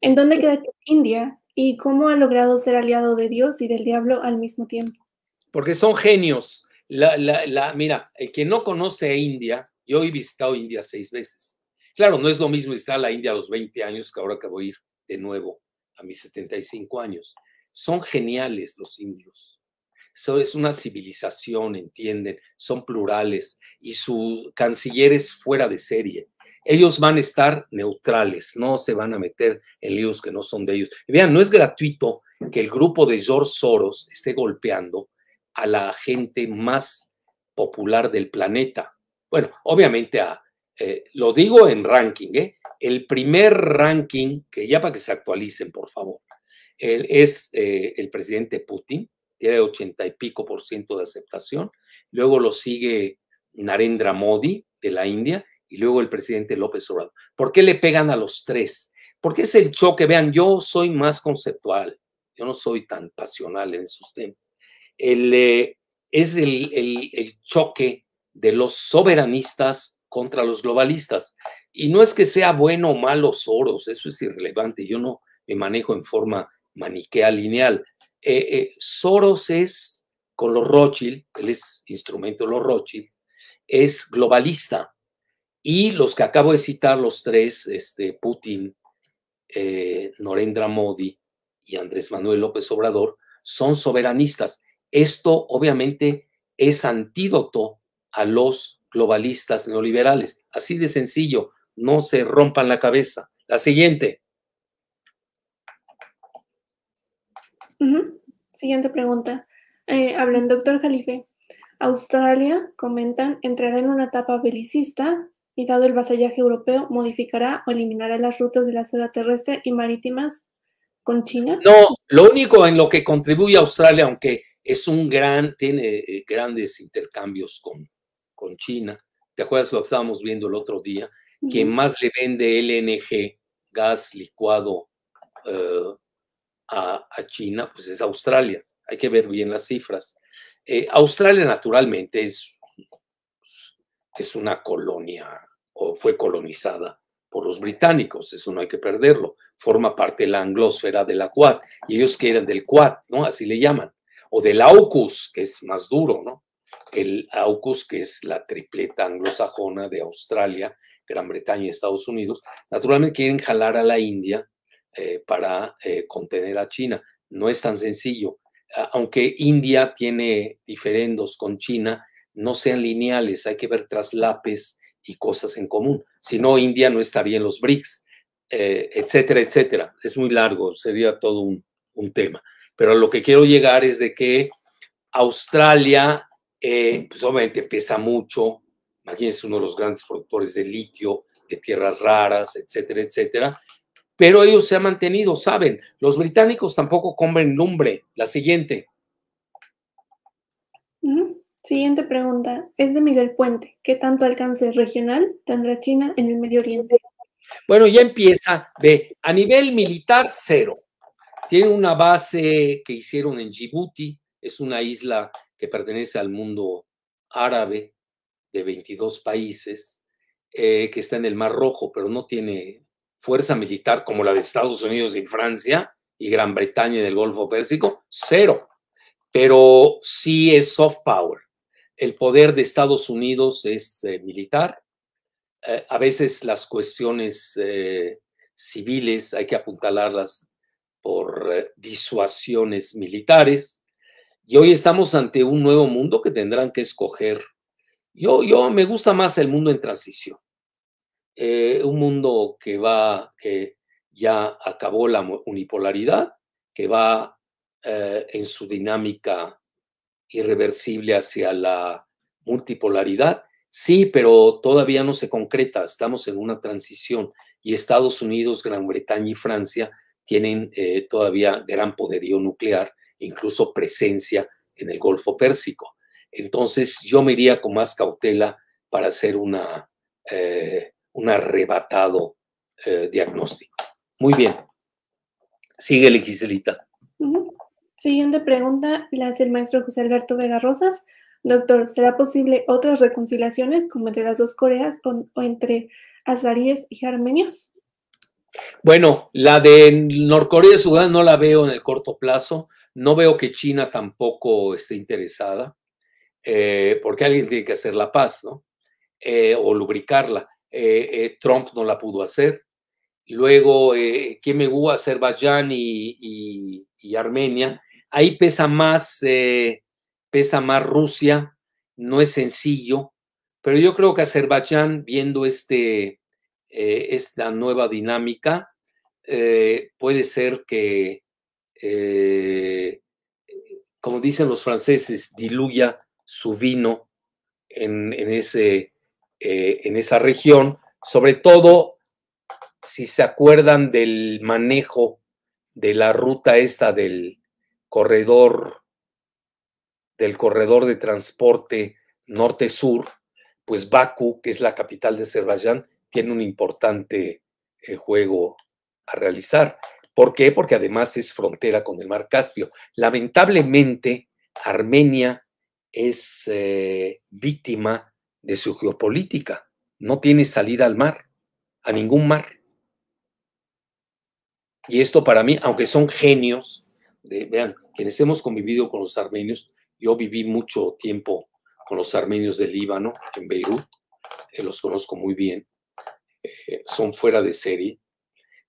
¿En dónde queda India? ¿Y cómo ha logrado ser aliado de Dios y del diablo al mismo tiempo? Porque son genios. La, mira, el que no conoce India, yo he visitado India seis veces. Claro, no es lo mismo visitar la India a los 20 años que ahora que voy a ir de nuevo a mis 75 años. Son geniales los indios. es una civilización, entienden, son plurales y su canciller es fuera de serie ellos van a estar neutrales, no se van a meter en líos que no son de ellos. Y vean, no es gratuito que el grupo de George Soros esté golpeando a la gente más popular del planeta. Bueno, obviamente eh, lo digo en ranking, ¿eh? el primer ranking, que ya para que se actualicen, por favor, es eh, el presidente Putin, tiene ochenta y pico por ciento de aceptación, luego lo sigue Narendra Modi de la India, y luego el presidente López Obrador. ¿Por qué le pegan a los tres? Porque es el choque. Vean, yo soy más conceptual, yo no soy tan pasional en sus temas. Eh, es el, choque de los soberanistas contra los globalistas. Y no es que sea bueno o malo Soros, eso es irrelevante, yo no me manejo en forma maniquea lineal. Eh, eh, Soros es, con los Rothschild, él es instrumento de los Rothschild, es globalista, y los que acabo de citar, los tres, este, Putin, eh, Norendra Modi y Andrés Manuel López Obrador, son soberanistas. Esto obviamente es antídoto a los globalistas neoliberales. Así de sencillo, no se rompan la cabeza. La siguiente. Siguiente pregunta. Eh, habla doctor Jalife. Australia, comentan, entrará en una etapa belicista y dado el vasallaje europeo, modificará o eliminará las rutas de la seda terrestre y marítimas con China? No, lo único en lo que contribuye Australia, aunque es un gran, tiene eh, grandes intercambios con, con China, ¿te acuerdas lo que estábamos viendo el otro día? que más le vende LNG, gas licuado eh, a, China, pues es Australia. Hay que ver bien las cifras. Eh, Australia naturalmente es es una colonia o fue colonizada por los británicos, eso no hay que perderlo, forma parte de la anglosfera de la Quad, y ellos que eran del Quad, ¿no? Así le llaman, o del AUKUS, que es más duro, ¿no? El AUKUS, que es la tripleta anglosajona de Australia, Gran Bretaña y Estados Unidos, naturalmente quieren jalar a la India eh, para eh, contener a China. No es tan sencillo. Aunque India tiene diferendos con China, no sean lineales, hay que ver traslapes y cosas en común. Si no, India no estaría en los BRICS, eh, etcétera, etcétera. Es muy largo, sería todo un, tema. Pero a lo que quiero llegar es de que Australia, eh, pues obviamente pesa mucho, imagínense uno de los grandes productores de litio, de tierras raras, etcétera, etcétera. Pero ellos se han mantenido, saben, los británicos tampoco comen lumbre, la siguiente, Siguiente pregunta es de Miguel Puente. ¿Qué tanto alcance regional tendrá China en el Medio Oriente? Bueno, ya empieza de a nivel militar cero. Tiene una base que hicieron en Djibouti, es una isla que pertenece al mundo árabe de 22 países, eh, que está en el Mar Rojo, pero no tiene fuerza militar como la de Estados Unidos y Francia y Gran Bretaña en del Golfo Pérsico, cero. Pero sí es soft power el poder de Estados Unidos es eh, militar. Eh, a veces las cuestiones eh, civiles hay que apuntalarlas por disuasiones militares. Y hoy estamos ante un nuevo mundo que tendrán que escoger. Yo, yo me gusta más el mundo en transición. un mundo que va, que ya acabó la unipolaridad, que va en su dinámica irreversible hacia la multipolaridad. Sí, pero todavía no se concreta, estamos en una transición y Estados Unidos, Gran Bretaña y Francia tienen eh, todavía gran poderío nuclear, incluso presencia en el Golfo Pérsico. Entonces yo me iría con más cautela para hacer una, eh, un arrebatado eh, diagnóstico. Muy bien. sigue Giselita. Siguiente pregunta, la hace el maestro José Alberto Vega Rosas. Doctor, ¿será posible otras reconciliaciones como entre las dos Coreas o, entre azaríes y armenios? Bueno, la de Norcorea y Sudán no la veo en el corto plazo. No veo que China tampoco esté interesada, eh, porque alguien tiene que hacer la paz, ¿no? Eh, o lubricarla. Eh, Trump no la pudo hacer. Luego, me gusta? Azerbaiyán y Armenia Ahí pesa más, eh, pesa más Rusia, no es sencillo, pero yo creo que Azerbaiyán, viendo este, eh, esta nueva dinámica, eh, puede ser que, como dicen los franceses, diluya su vino en ese, en esa región, sobre todo si se acuerdan del manejo de la ruta esta del, corredor del corredor de transporte norte-sur, pues Baku, que es la capital de Azerbaiyán, tiene un importante eh, juego a realizar. ¿Por qué? Porque además es frontera con el mar Caspio. Lamentablemente, Armenia es eh, víctima de su geopolítica. No tiene salida al mar, a ningún mar. Y esto para mí, aunque son genios, vean, quienes hemos convivido con los armenios, yo viví mucho tiempo con los armenios del Líbano, en Beirut, eh, los conozco muy bien, eh, son fuera de serie,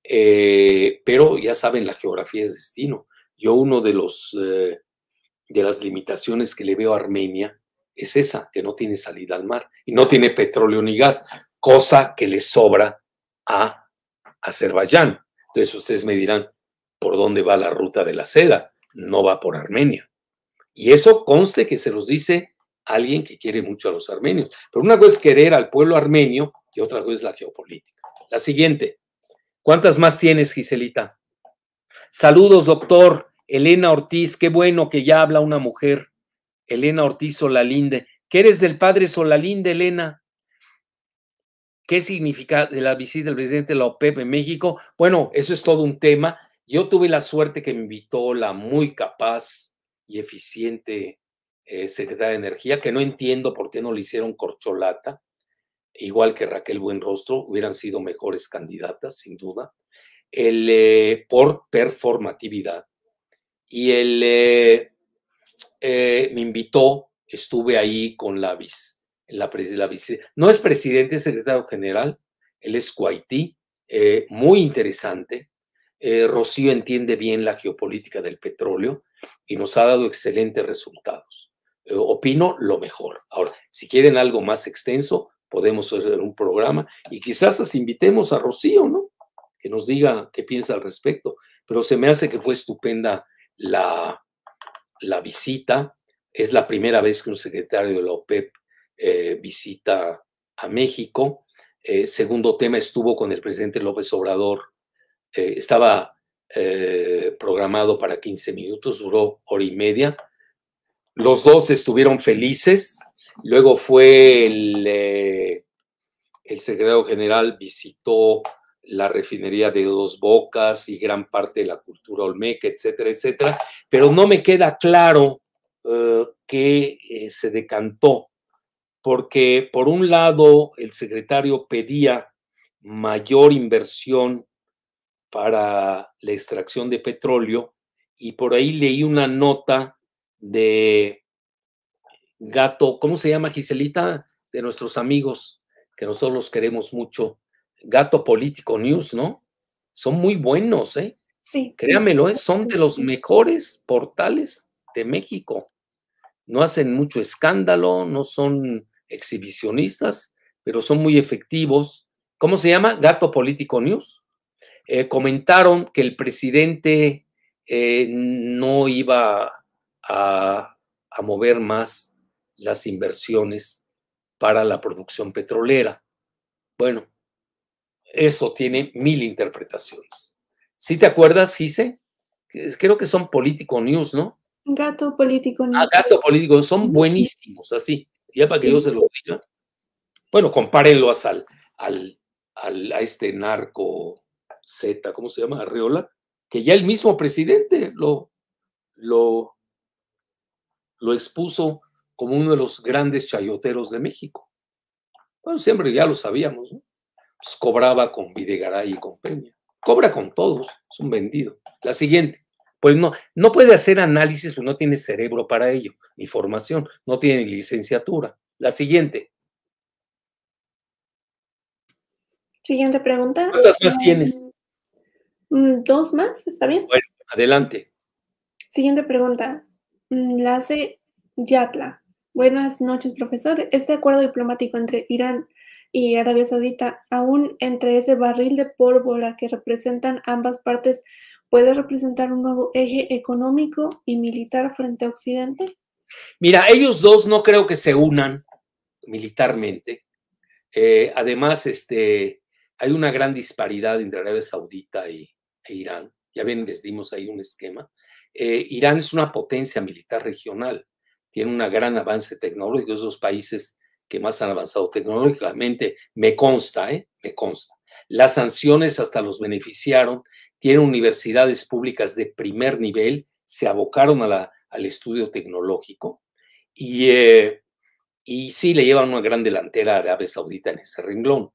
eh, pero ya saben, la geografía es destino. Yo uno de los de las limitaciones que le veo a Armenia es esa, que no tiene salida al mar y no tiene petróleo ni gas, cosa que le sobra a Azerbaiyán. Entonces ustedes me dirán, por dónde va la ruta de la seda, no va por Armenia. Y eso conste que se los dice alguien que quiere mucho a los armenios. Pero una cosa es querer al pueblo armenio y otra cosa es la geopolítica. La siguiente. ¿Cuántas más tienes, Giselita? Saludos, doctor Elena Ortiz. Qué bueno que ya habla una mujer. Elena Ortiz Solalinde. ¿Qué eres del padre Solalinde, Elena? ¿Qué significa de la visita del presidente de la OPEP e en México? Bueno, eso es todo un tema yo tuve la suerte que me invitó la muy capaz y eficiente eh, secretaria de Energía, que no entiendo por qué no le hicieron corcholata, igual que Raquel Buenrostro, hubieran sido mejores candidatas, sin duda, eh, por performatividad. Y él eh, me invitó, estuve ahí con la, vice, la, la no es presidente, es secretario general, él es Cuaití, muy interesante, eh, Rocío entiende bien la geopolítica del petróleo y nos ha dado excelentes resultados. Eh, opino lo mejor. Ahora, si quieren algo más extenso, podemos hacer un programa y quizás os invitemos a Rocío, ¿no? Que nos diga qué piensa al respecto. Pero se me hace que fue estupenda la, visita. Es la primera vez que un secretario de la OPEP e eh, visita a México. segundo tema estuvo con el presidente López Obrador eh, estaba eh, programado para 15 minutos, duró hora y media. Los dos estuvieron felices. Luego fue eh, el, secretario general, visitó la refinería de Dos Bocas y gran parte de la cultura olmeca, etcétera, etcétera. Pero no me queda claro que se decantó, porque por un lado el secretario pedía mayor inversión para la extracción de petróleo y por ahí leí una nota de Gato, ¿cómo se llama Giselita? De nuestros amigos, que nosotros los queremos mucho. Gato Político News, ¿no? Son muy buenos, ¿eh? Sí. Créamelo, ¿eh? son de los mejores portales de México. No hacen mucho escándalo, no son exhibicionistas, pero son muy efectivos. ¿Cómo se llama? Gato Político News. Eh, comentaron que el presidente eh, no iba a, mover más las inversiones para la producción petrolera. Bueno, eso tiene mil interpretaciones. ¿Sí te acuerdas, Gise? Creo que son Político News, ¿no? Gato Político News. Ah, Gato Político, son buenísimos, así. Ya para que yo se los diga. Bueno, compárenlo a, al, al, a este narco Z, ¿cómo se llama? Arreola, que ya el mismo presidente lo, lo, lo expuso como uno de los grandes chayoteros de México. Bueno, siempre ya lo sabíamos, ¿no? Pues cobraba con Videgaray y con Peña. Cobra con todos, es un vendido. La siguiente, pues no, no puede hacer análisis, pues no tiene cerebro para ello, ni formación, no tiene licenciatura. La siguiente. Siguiente pregunta. ¿Cuántas más eh, tienes? Mm, dos más, ¿está bien? Bueno, adelante. Siguiente pregunta. Mm, la hace Yatla. Buenas noches, profesor. Este acuerdo diplomático entre Irán y Arabia Saudita, aún entre ese barril de pólvora que representan ambas partes, puede representar un nuevo eje económico y militar frente a Occidente? Mira, ellos dos no creo que se unan militarmente. Eh, además, este, hay una gran disparidad entre Arabia Saudita y, e Irán. Ya ven, les dimos ahí un esquema. Eh, Irán es una potencia militar regional, tiene un gran avance tecnológico, es los países que más han avanzado tecnológicamente, me consta, ¿eh? me consta. Las sanciones hasta los beneficiaron, tienen universidades públicas de primer nivel, se abocaron al estudio tecnológico y, eh, y sí le llevan una gran delantera a Arabia Saudita en ese renglón.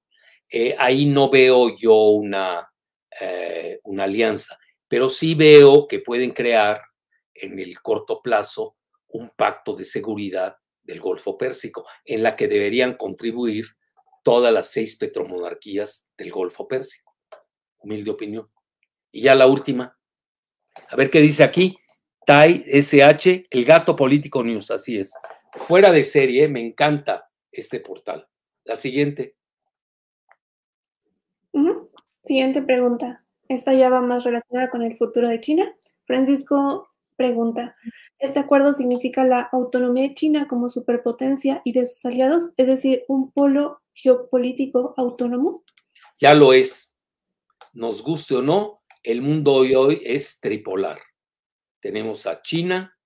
Eh, ahí no veo yo una, eh, una alianza, pero sí veo que pueden crear en el corto plazo un pacto de seguridad del Golfo Pérsico, en la que deberían contribuir todas las seis petromonarquías del Golfo Pérsico. Humilde opinión. Y ya la última. A ver qué dice aquí. Tai SH, el gato político news, así es. Fuera de serie, me encanta este portal. La siguiente. Siguiente pregunta. Esta ya va más relacionada con el futuro de China. Francisco pregunta, ¿este acuerdo significa la autonomía de China como superpotencia y de sus aliados, es decir, un polo geopolítico autónomo? Ya lo es. Nos guste o no, el mundo hoy, hoy es tripolar. Tenemos a China,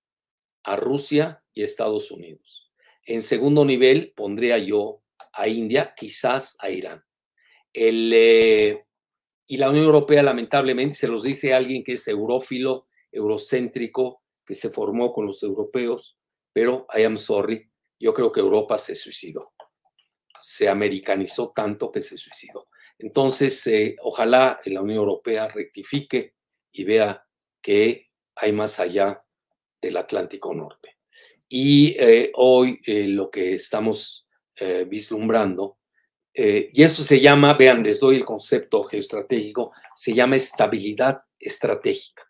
a Rusia y Estados Unidos. En segundo nivel pondría yo a India, quizás a Irán. El, eh, y la Unión Europea, lamentablemente, se los dice alguien que es eurófilo, eurocéntrico, que se formó con los europeos, pero I am sorry, yo creo que Europa se suicidó. Se americanizó tanto que se suicidó. Entonces, eh, ojalá la Unión Europea rectifique y vea que hay más allá del Atlántico Norte. Y eh, hoy eh, lo que estamos vislumbrando eh, y eso se llama, vean, les doy el concepto geoestratégico, se llama estabilidad estratégica.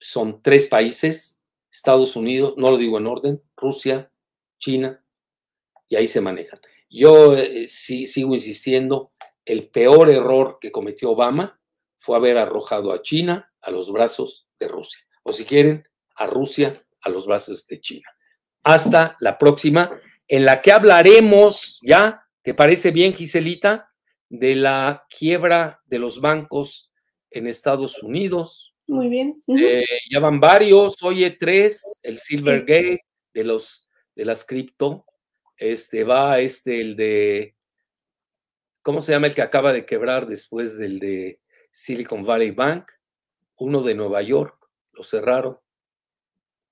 Son tres países, Estados Unidos, no lo digo en orden, Rusia, China, y ahí se manejan. Yo eh, sigo insistiendo, el peor error que cometió Obama fue haber arrojado a China a los brazos de Rusia, o si quieren, a Rusia a los brazos de China. Hasta la próxima en la que hablaremos, ¿ya? ¿Te parece bien, Giselita? De la quiebra de los bancos en Estados Unidos. Muy bien. Eh, ya van varios, oye, tres, el Silvergate de los de las cripto, este va este el de ¿cómo se llama el que acaba de quebrar después del de Silicon Valley Bank? Uno de Nueva York, lo cerraron.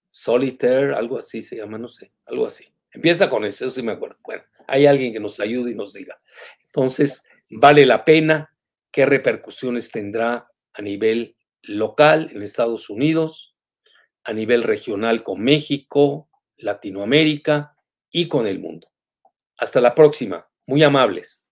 Solitaire, algo así se llama, no sé, algo así. Empieza con eso, sí me acuerdo. Bueno, hay alguien que nos ayude y nos diga. Entonces, vale la pena, qué repercusiones tendrá a nivel local en Estados Unidos, a nivel regional con México, Latinoamérica y con el mundo. Hasta la próxima. Muy amables.